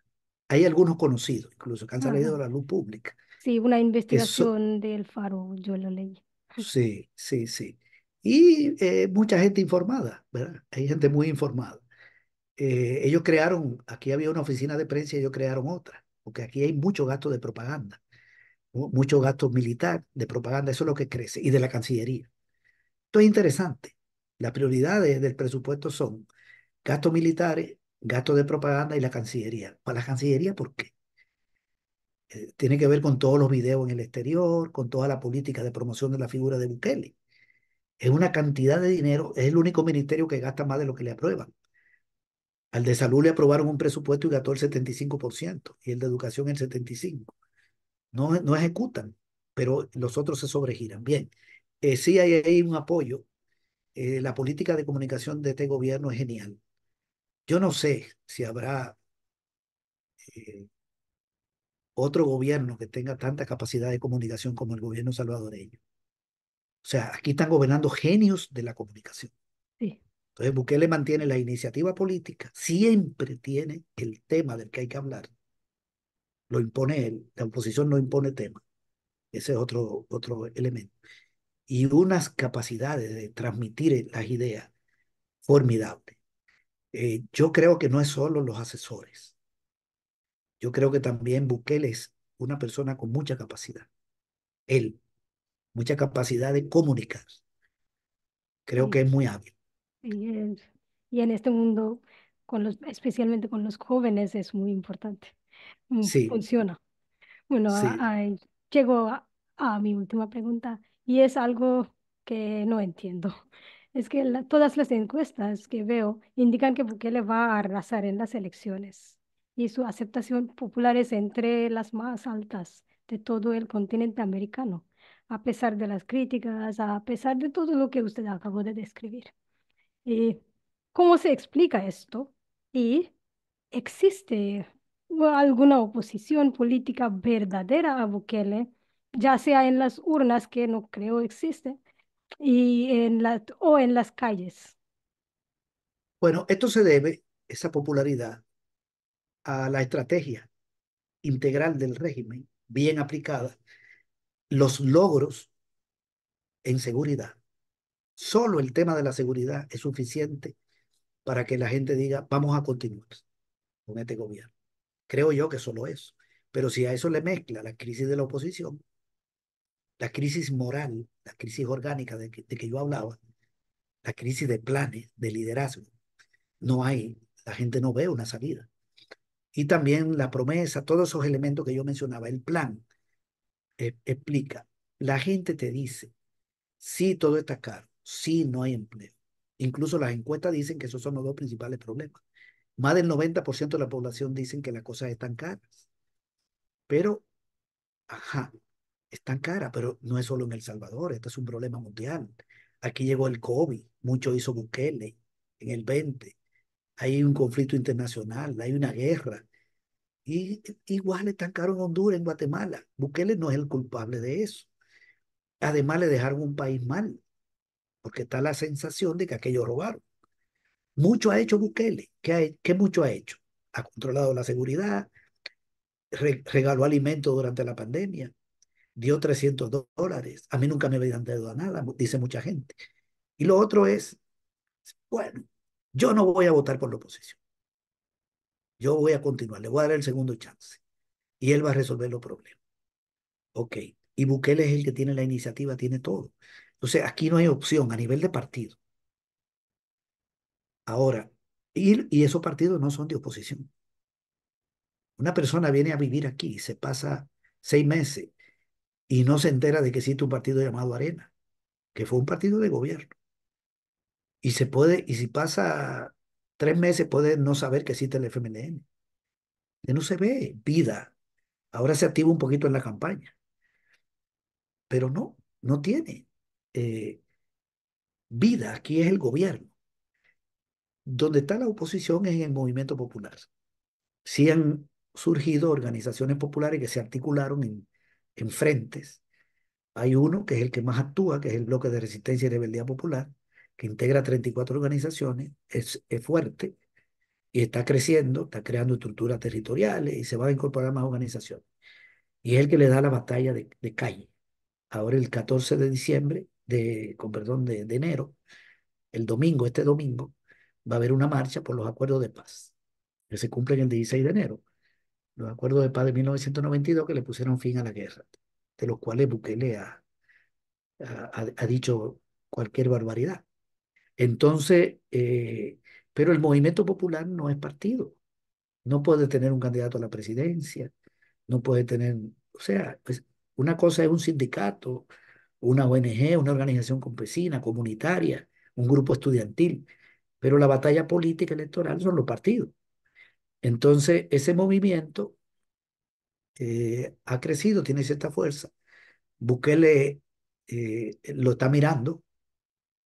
Hay algunos conocidos, incluso, que han salido a la luz pública. Sí, una investigación del Faro, yo lo leí. Sí, sí, sí. Y eh, mucha gente informada, ¿verdad? Hay gente muy informada. Eh, ellos crearon, aquí había una oficina de prensa y ellos crearon otra, porque aquí hay mucho gasto de propaganda, mucho gasto militar de propaganda, eso es lo que crece, y de la Cancillería. Esto es interesante. Las prioridades del presupuesto son gastos militares, gastos de propaganda y la Cancillería. ¿Para la Cancillería por qué? Eh, tiene que ver con todos los videos en el exterior, con toda la política de promoción de la figura de Bukele. Es una cantidad de dinero, es el único ministerio que gasta más de lo que le aprueban. Al de salud le aprobaron un presupuesto y gastó el 75% y el de educación el 75%. No, no ejecutan, pero los otros se sobregiran. Bien, eh, sí hay, un apoyo. Eh, la política de comunicación de este gobierno es genial. Yo no sé si habrá eh, otro gobierno que tenga tanta capacidad de comunicación como el gobierno salvadoreño. O sea, aquí están gobernando genios de la comunicación. Entonces Bukele mantiene la iniciativa política, siempre tiene el tema del que hay que hablar. Lo impone él, la oposición no impone tema. Ese es otro, otro elemento. Y unas capacidades de transmitir las ideas formidables. Eh, yo creo que no es solo los asesores. Yo creo que también Bukele es una persona con mucha capacidad. Él, mucha capacidad de comunicar. Creo que es muy hábil. Y, en- este mundo, con los, especialmente con los jóvenes, es muy importante. Mm, funciona. Bueno, llego a, mi última pregunta y es algo que no entiendo. Es que todas las encuestas que veo indican que Bukele va a arrasar en las elecciones y su aceptación popular es entre las más altas de todo el continente americano, a pesar de las críticas, a pesar de todo lo que usted acabó de describir. Eh, ¿Cómo se explica esto? ¿Y existe alguna oposición política verdadera a Bukele, ya sea en las urnas, que no creo existen, y en o en las calles? Bueno, esto se debe, esa popularidad, a la estrategia integral del régimen, bien aplicada, los logros en seguridad Solo el tema de la seguridad es suficiente para que la gente diga, vamos a continuar con este gobierno. Creo yo que solo eso. Pero si a eso le mezcla la crisis de la oposición, la crisis moral, la crisis orgánica de que, yo hablaba, la crisis de planes, de liderazgo, no hay, la gente no ve una salida. Y también la promesa, todos esos elementos que yo mencionaba, el plan, eh, explica, la gente te dice, sí, todo está caro, sí no hay empleo. Incluso las encuestas dicen que esos son los dos principales problemas. Más del 90% de la población dicen que las cosas están caras. Pero, ajá, están caras, pero no es solo en El Salvador, Esto es un problema mundial. Aquí llegó el COVID, mucho hizo Bukele en el 20. Hay un conflicto internacional, hay una guerra. Y igual están caros en Honduras, en Guatemala. Bukele no es el culpable de eso. Además, le dejaron un país mal porque está la sensación de que aquellos robaron. Mucho ha hecho Bukele. ¿Qué, mucho ha hecho? Ha controlado la seguridad, regaló alimentos durante la pandemia, dio 300 dólares. A mí nunca me habían dado nada, dice mucha gente. Y lo otro es, bueno, yo no voy a votar por la oposición. Yo voy a continuar, le voy a dar el segundo chance. Y él va a resolver los problemas. Ok. Y Bukele es el que tiene la iniciativa, tiene todo. Entonces, aquí no hay opción a nivel de partido. Ahora, y, esos partidos no son de oposición. Una persona viene a vivir aquí, se pasa seis meses y no se entera de que existe un partido llamado Arena, que fue un partido de gobierno. Y se puede, y si pasa tres meses, puede no saber que existe el FMLN. Que no se ve vida. Ahora se activa un poquito en la campaña. Pero no, no tiene. Eh, vida aquí es el gobierno. Donde está la oposición es en el movimiento popular. si han surgido organizaciones populares que se articularon en, frentes. Hay uno que es el que más actúa, que es el Bloque de Resistencia y Rebeldía Popular, que integra 34 organizaciones, es, fuerte y está creciendo, está creando estructuras territoriales y se va a incorporar más organizaciones. Y es el que le da la batalla de, de calle. Ahora el 14 de diciembre de, con perdón, de, de enero, el domingo, este domingo, va a haber una marcha por los acuerdos de paz, que se cumplen el 16 de enero, los acuerdos de paz de 1992 que le pusieron fin a la guerra, de los cuales Bukele ha, ha, ha dicho cualquier barbaridad. Entonces, eh, pero el movimiento popular no es partido, no puede tener un candidato a la presidencia, no puede tener, o sea, pues, una cosa es un sindicato, una ONG, una organización campesina, comunitaria, un grupo estudiantil, pero la batalla política electoral son los partidos. Entonces, ese movimiento eh, ha crecido, tiene cierta fuerza. Bukele eh, lo está mirando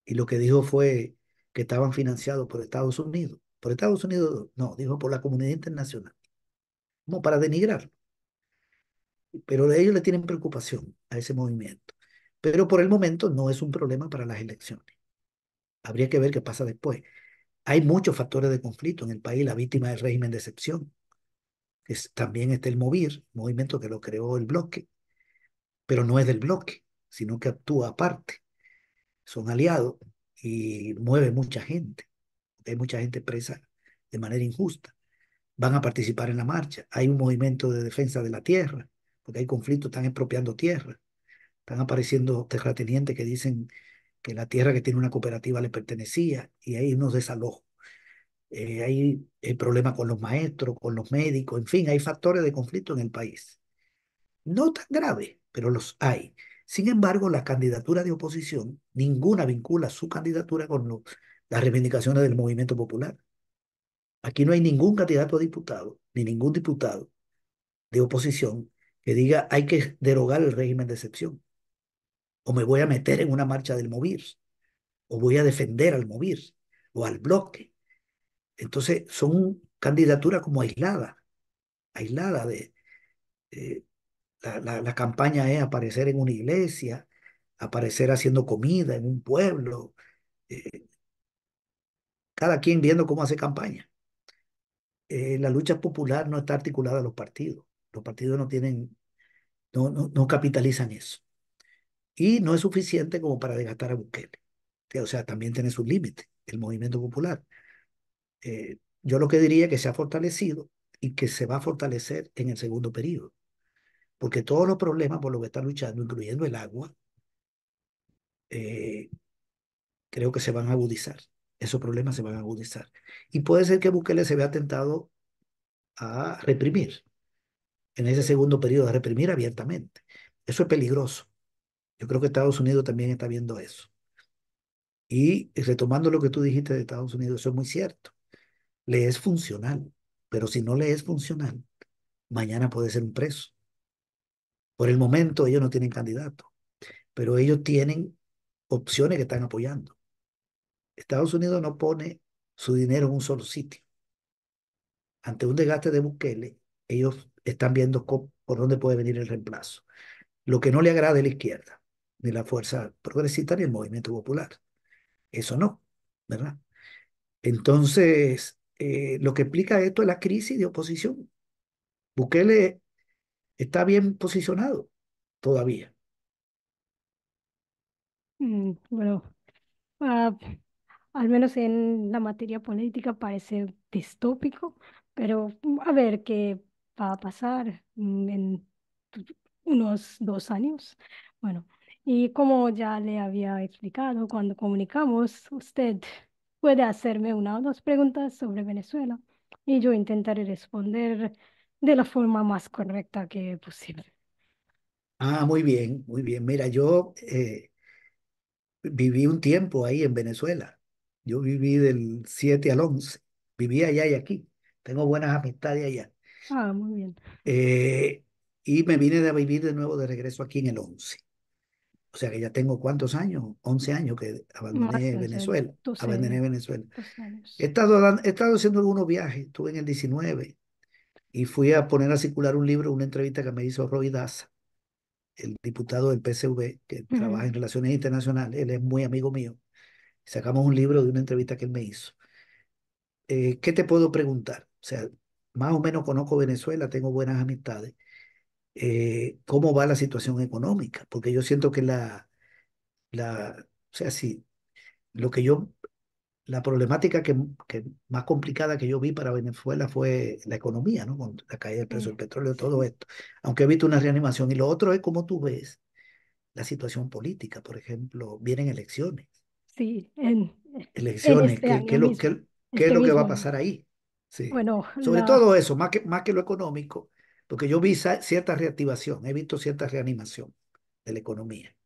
y lo que dijo fue que estaban financiados por Estados Unidos. Por Estados Unidos, no, dijo por la comunidad internacional, como para denigrar. Pero ellos le tienen preocupación a ese movimiento pero por el momento no es un problema para las elecciones. Habría que ver qué pasa después. Hay muchos factores de conflicto en el país, la víctima del régimen de excepción. Es, también está el MOVIR, movimiento que lo creó el bloque, pero no es del bloque, sino que actúa aparte. Son aliados y mueve mucha gente. Hay mucha gente presa de manera injusta. Van a participar en la marcha. Hay un movimiento de defensa de la tierra, porque hay conflictos, están expropiando tierra. Están apareciendo terratenientes que dicen que la tierra que tiene una cooperativa le pertenecía y hay unos desalojos. hay eh, problemas con los maestros, con los médicos, en fin, hay factores de conflicto en el país. No tan graves, pero los hay. Sin embargo, la candidatura de oposición, ninguna vincula su candidatura con las reivindicaciones del movimiento popular. Aquí no hay ningún candidato a diputado, ni ningún diputado de oposición que diga hay que derogar el régimen de excepción o me voy a meter en una marcha del Movir, o voy a defender al Movir, o al bloque. Entonces son candidaturas como aisladas, aisladas de... Eh, la, campaña es aparecer en una iglesia, aparecer haciendo comida en un pueblo, eh, cada quien viendo cómo hace campaña. Eh, la lucha popular no está articulada a los partidos. Los partidos no tienen, no, no capitalizan eso y no es suficiente como para desgastar a Bukele. O sea, también tiene su límite el movimiento popular. Eh, yo lo que diría es que se ha fortalecido y que se va a fortalecer en el segundo periodo, porque todos los problemas por los que están luchando, incluyendo el agua, eh, creo que se van a agudizar. Esos problemas se van a agudizar. Y puede ser que Bukele se vea tentado a reprimir en ese segundo periodo, a reprimir abiertamente. Eso es peligroso yo creo que Estados Unidos también está viendo eso. Y eh, retomando lo que tú dijiste de Estados Unidos, eso es muy cierto. Le es funcional, pero si no le es funcional, mañana puede ser un preso. Por el momento ellos no tienen candidato, pero ellos tienen opciones que están apoyando. Estados Unidos no pone su dinero en un solo sitio. Ante un desgaste de Bukele, ellos están viendo por dónde puede venir el reemplazo. Lo que no le agrada es la izquierda de la fuerza progresista ni el movimiento popular. Eso no, ¿verdad? Entonces, eh, lo que explica esto es la crisis de oposición. Bukele está bien posicionado todavía. Mm, bueno, ah, al menos en la materia política parece distópico, pero mm, a ver qué va a pasar mm, en unos dos años. Bueno, y como ya le había explicado, cuando comunicamos, usted puede hacerme una o dos preguntas sobre Venezuela y yo intentaré responder de la forma más correcta que posible. Ah, muy bien, muy bien. Mira, yo eh, viví un tiempo ahí en Venezuela. Yo viví del 7 al 11. Viví allá y aquí. Tengo buenas amistades allá. Ah, muy bien. Eh, y me vine de vivir de nuevo de regreso aquí en el 11. O sea que ya tengo cuántos años, 11 años que abandoné Venezuela. abandoné Venezuela. He estado, he estado haciendo algunos viajes, estuve en el 19 y fui a poner a circular un libro, una entrevista que me hizo Roy Daza, el diputado del PSV que trabaja en relaciones internacionales, él es muy amigo mío. Sacamos un libro de una entrevista que él me hizo. Eh, ¿Qué te puedo preguntar? O sea, más o menos conozco Venezuela, tengo buenas amistades. Eh, cómo va la situación económica, porque yo siento que la, la o sea, si lo que yo, la problemática que, que más complicada que yo vi para Venezuela fue la economía, ¿no? Con la caída del precio del petróleo, todo esto, aunque he visto una reanimación. Y lo otro es cómo tú ves la situación política, por ejemplo, vienen elecciones. Sí, en, elecciones, este ¿qué, es este lo, que va a pasar ahí? Sí. Bueno, Sobre todo eso, más que, más que lo económico, porque yo vi cierta reactivación, he visto cierta reanimación de la economía.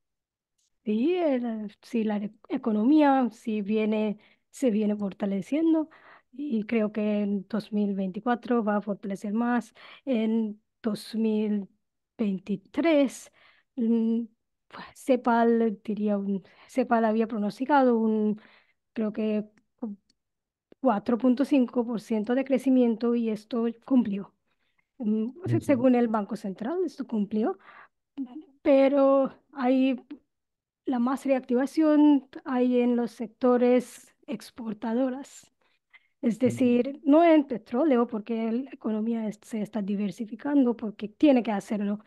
Sí, la economía viene, se viene fortaleciendo y creo que en 2024 va a fortalecer más. En 2023, mm, CEPAL, diría, CEPAL había pronosticado un, creo que 4.5% de crecimiento y esto cumplió. Mm, según el Banco Central, esto cumplió, pero hay la más reactivación hay en los sectores exportadoras. Es mm. decir, no en petróleo, porque la economía se está diversificando, porque tiene que hacerlo,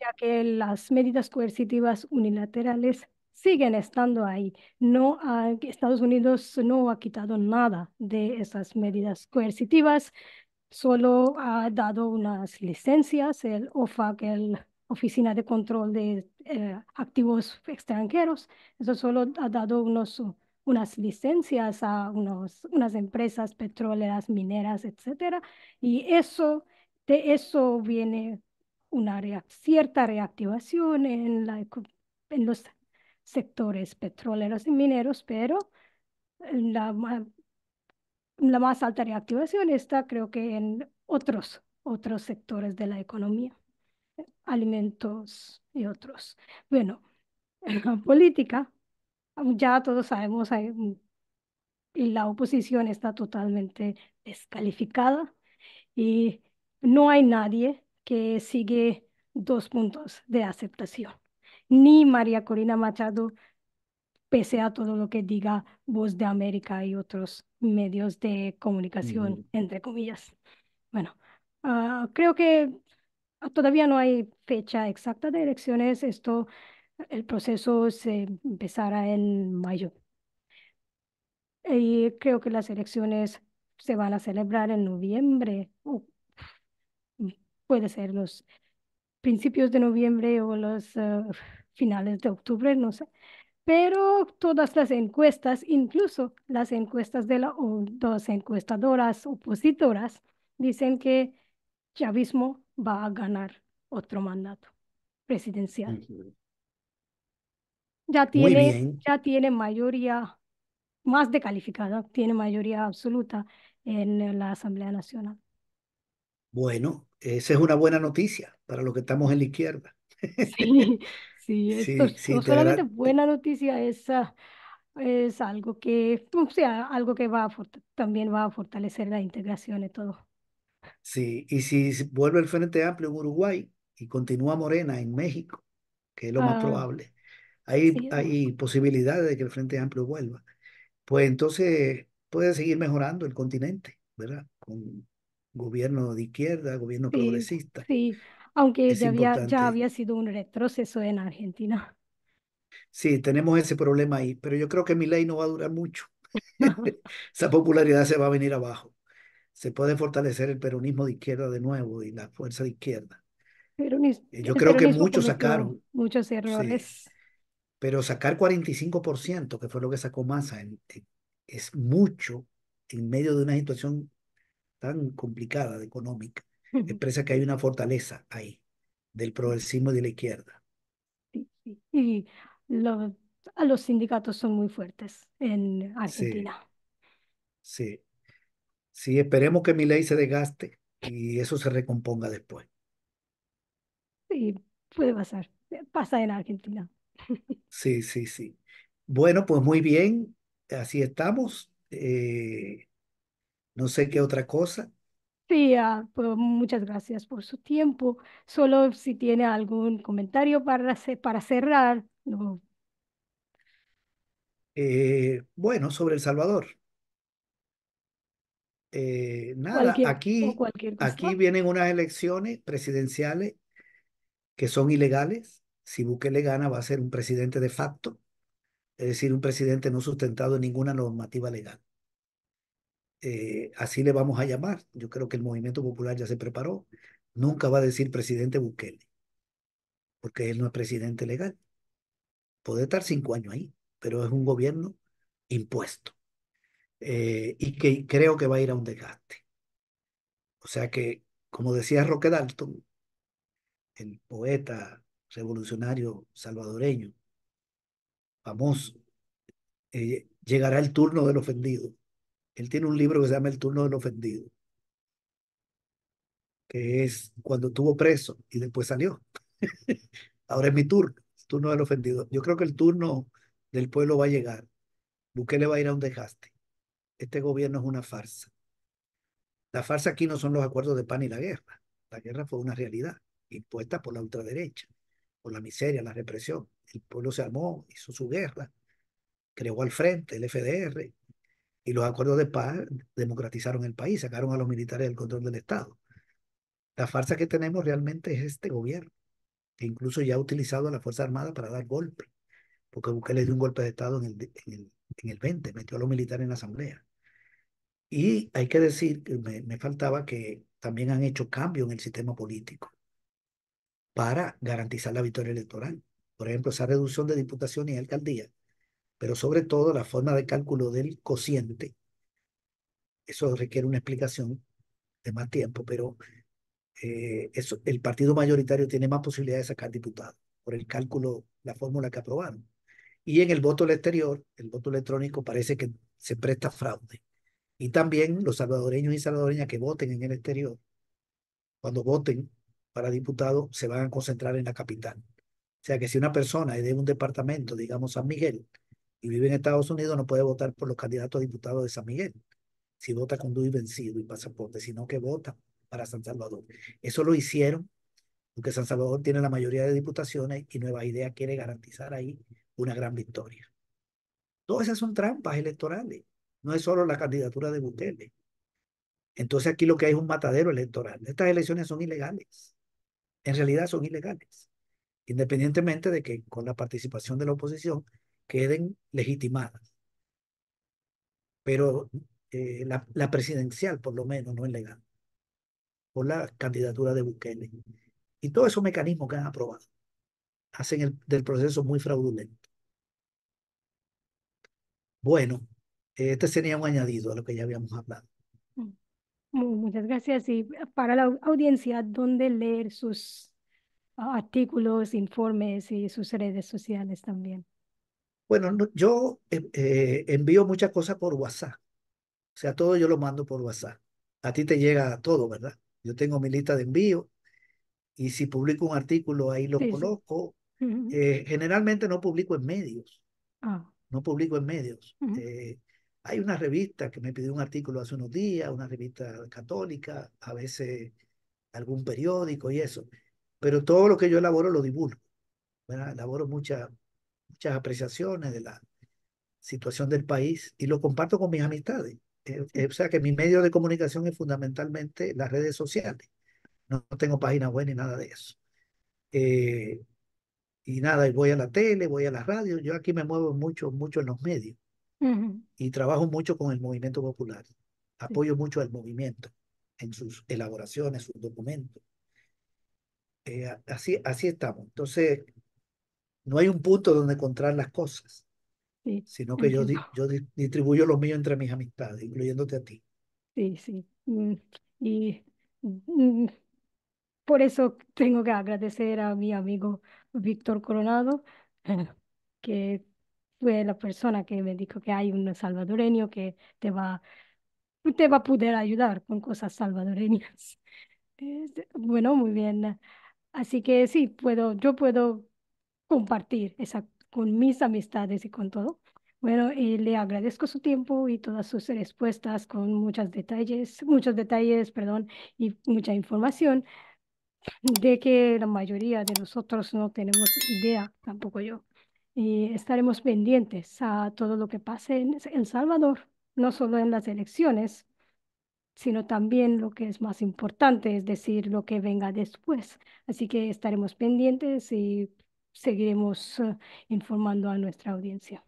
ya que las medidas coercitivas unilaterales siguen estando ahí. No Estados Unidos no ha quitado nada de esas medidas coercitivas solo ha dado unas licencias, el OFAC, el Oficina de Control de eh, Activos Extranjeros, eso solo ha dado unos, unas licencias a unos, unas empresas petroleras, mineras, etcétera, y eso, de eso viene una cierta reactivación en, la, en los sectores petroleros y mineros, pero eh, la la más alta reactivación está creo que en otros, otros sectores de la economía, alimentos y otros. Bueno, en la política, ya todos sabemos, hay, y la oposición está totalmente descalificada y no hay nadie que sigue dos puntos de aceptación. Ni María Corina Machado, pese a todo lo que diga Voz de América y otros medios de comunicación, entre comillas. Bueno, ah, creo que todavía no hay fecha exacta de elecciones. Esto, el proceso se eh, empezará en mayo. Y creo que las elecciones se van a celebrar en noviembre. puede ser los principios de noviembre o los ah, finales de octubre, no sé pero todas las encuestas, incluso las encuestas de las dos encuestadoras opositoras, dicen que chavismo va a ganar otro mandato presidencial. Ya tiene, ya tiene mayoría más de calificada, tiene mayoría absoluta en la Asamblea Nacional. Bueno, esa es una buena noticia para los que estamos en la izquierda. Sí. Sí, esto no solamente buena noticia, es, es algo que, o sea, algo que va también va a fortalecer la integración y todo. sí. Y si vuelve el Frente Amplio en Uruguay y continúa Morena en México, que es lo más ah, probable, hay, hay posibilidades de que el Frente Amplio vuelva. Pues entonces puede seguir mejorando el continente, ¿verdad? Con gobierno de izquierda, gobierno progresista. sí aunque ya había, sido un retroceso en Argentina. Sí, tenemos ese problema ahí, pero yo creo que mi ley no va a durar mucho. Esa popularidad se va a venir abajo. Se puede fortalecer el peronismo de izquierda de nuevo y la fuerza de izquierda. Eh, yo creo que muchos sacaron, muchos errores. pero sacar 45%, que fue lo que sacó Massa, es mucho en medio de una situación tan complicada de económica expresa que hay una fortaleza ahí del progresismo de la izquierda. Y los, sindicatos son muy fuertes en Argentina. Sí, sí. esperemos que mi ley se desgaste y eso se recomponga después. Sí, puede pasar. Pasa en Argentina. Sí, sí, sí. Bueno, pues muy bien, así estamos. Eh, no sé qué otra cosa. Ah, pues, muchas gracias por su tiempo. Solo si tiene algún comentario para, para cerrar. Eh, bueno, sobre El Salvador. Eh, nada, aquí, aquí vienen unas elecciones presidenciales que son ilegales. Si Bukele gana, va a ser un presidente de facto, es decir, un presidente no sustentado en ninguna normativa legal. Eh, así le vamos a llamar. Yo creo que el movimiento popular ya se preparó. Nunca va a decir presidente Bukele, porque él no es presidente legal. Puede estar cinco años ahí, pero es un gobierno impuesto eh, y que creo que va a ir a un desgaste. O sea que, como decía Roque Dalton, el poeta revolucionario salvadoreño, famoso, eh, llegará el turno del ofendido él tiene un libro que se llama El turno del ofendido, que es cuando estuvo preso y después salió. Ahora es mi turno, el turno del ofendido. Yo creo que el turno del pueblo va a llegar. Bukele va a ir a un desgaste. Este gobierno es una farsa. La farsa aquí no son los acuerdos de pan y la guerra. La guerra fue una realidad impuesta por la ultraderecha, por la miseria, la represión. El pueblo se armó, hizo su guerra, creó al frente, el FDR, y los acuerdos de paz democratizaron el país, sacaron a los militares del control del Estado. La farsa que tenemos realmente es este gobierno, que incluso ya ha utilizado a la Fuerza Armada para dar golpe, porque Bukele dio un golpe de Estado en el, en el, 20, metió a los militares en la Asamblea. Y hay que decir, me, me faltaba que también han hecho cambios en el sistema político para garantizar la victoria electoral. Por ejemplo, esa reducción de diputación y alcaldía, pero sobre todo la forma de cálculo del cociente. Eso requiere una explicación de más tiempo, pero eh, eso, el partido mayoritario tiene más posibilidades de sacar diputados por el cálculo, la fórmula que aprobaron. Y en el voto al exterior, el voto electrónico parece que se presta fraude. Y también los salvadoreños y salvadoreñas que voten en el exterior, cuando voten para diputado, se van a concentrar en la capital. O sea que si una persona es de un departamento, digamos San Miguel, y vive en Estados Unidos no puede votar por los candidatos a diputados de San Miguel, si vota con DUI vencido y pasaporte, sino que vota para San Salvador. Eso lo hicieron porque San Salvador tiene la mayoría de diputaciones y Nueva Idea quiere garantizar ahí una gran victoria. Todas esas son trampas electorales, no es solo la candidatura de Butele. Entonces aquí lo que hay es un matadero electoral. Estas elecciones son ilegales, en realidad son ilegales, independientemente de que con la participación de la oposición queden legitimadas. Pero eh, la, presidencial, por lo menos, no es legal. Por la candidatura de Bukele. Y todos esos mecanismos que han aprobado hacen el, del proceso muy fraudulento. Bueno, este sería un añadido a lo que ya habíamos hablado. Mm. Muchas gracias. Y para la audiencia, ¿dónde leer sus ah, artículos, informes y sus redes sociales también? Bueno, yo eh, eh, envío muchas cosas por WhatsApp. O sea, todo yo lo mando por WhatsApp. A ti te llega todo, ¿verdad? Yo tengo mi lista de envío y si publico un artículo ahí lo coloco. Eh, generalmente no publico en medios. Ah. No publico en medios. hay una revista que me pidió un artículo hace unos días, una revista católica, a veces algún periódico y eso. Pero todo lo que yo elaboro lo divulgo. ¿verdad? Elaboro mucha, muchas apreciaciones de la situación del país y lo comparto con mis amistades. Eh, eh, o sea que mi medio de comunicación es fundamentalmente las redes sociales. No, tengo página web ni nada de eso. Eh, y nada, voy a la tele, voy a la radio. Yo aquí me muevo mucho, mucho en los medios y trabajo mucho con el movimiento popular. Apoyo mucho al movimiento en sus elaboraciones, sus documentos. así, así estamos. Entonces, no hay un punto donde encontrar las cosas, sino que yo, yo distribuyo lo mío entre mis amistades, incluyéndote a ti. Sí, sí. Mm, y mm, por eso tengo que agradecer a mi amigo Víctor Coronado, que fue la persona que me dijo que hay un salvadoreño que te va, te va a poder ayudar con cosas salvadoreñas. Bueno, muy bien. Así que sí, puedo, yo puedo compartir esa, con mis amistades y con todo. Bueno, y eh, le agradezco su tiempo y todas sus respuestas con muchos detalles, muchos detalles, perdón, y mucha información de que la mayoría de nosotros no tenemos idea, tampoco yo. Y estaremos pendientes a todo lo que pase en El Salvador, no solo en las elecciones, sino también lo que es más importante, es decir, lo que venga después. Así que estaremos pendientes y seguiremos eh, informando a nuestra audiencia.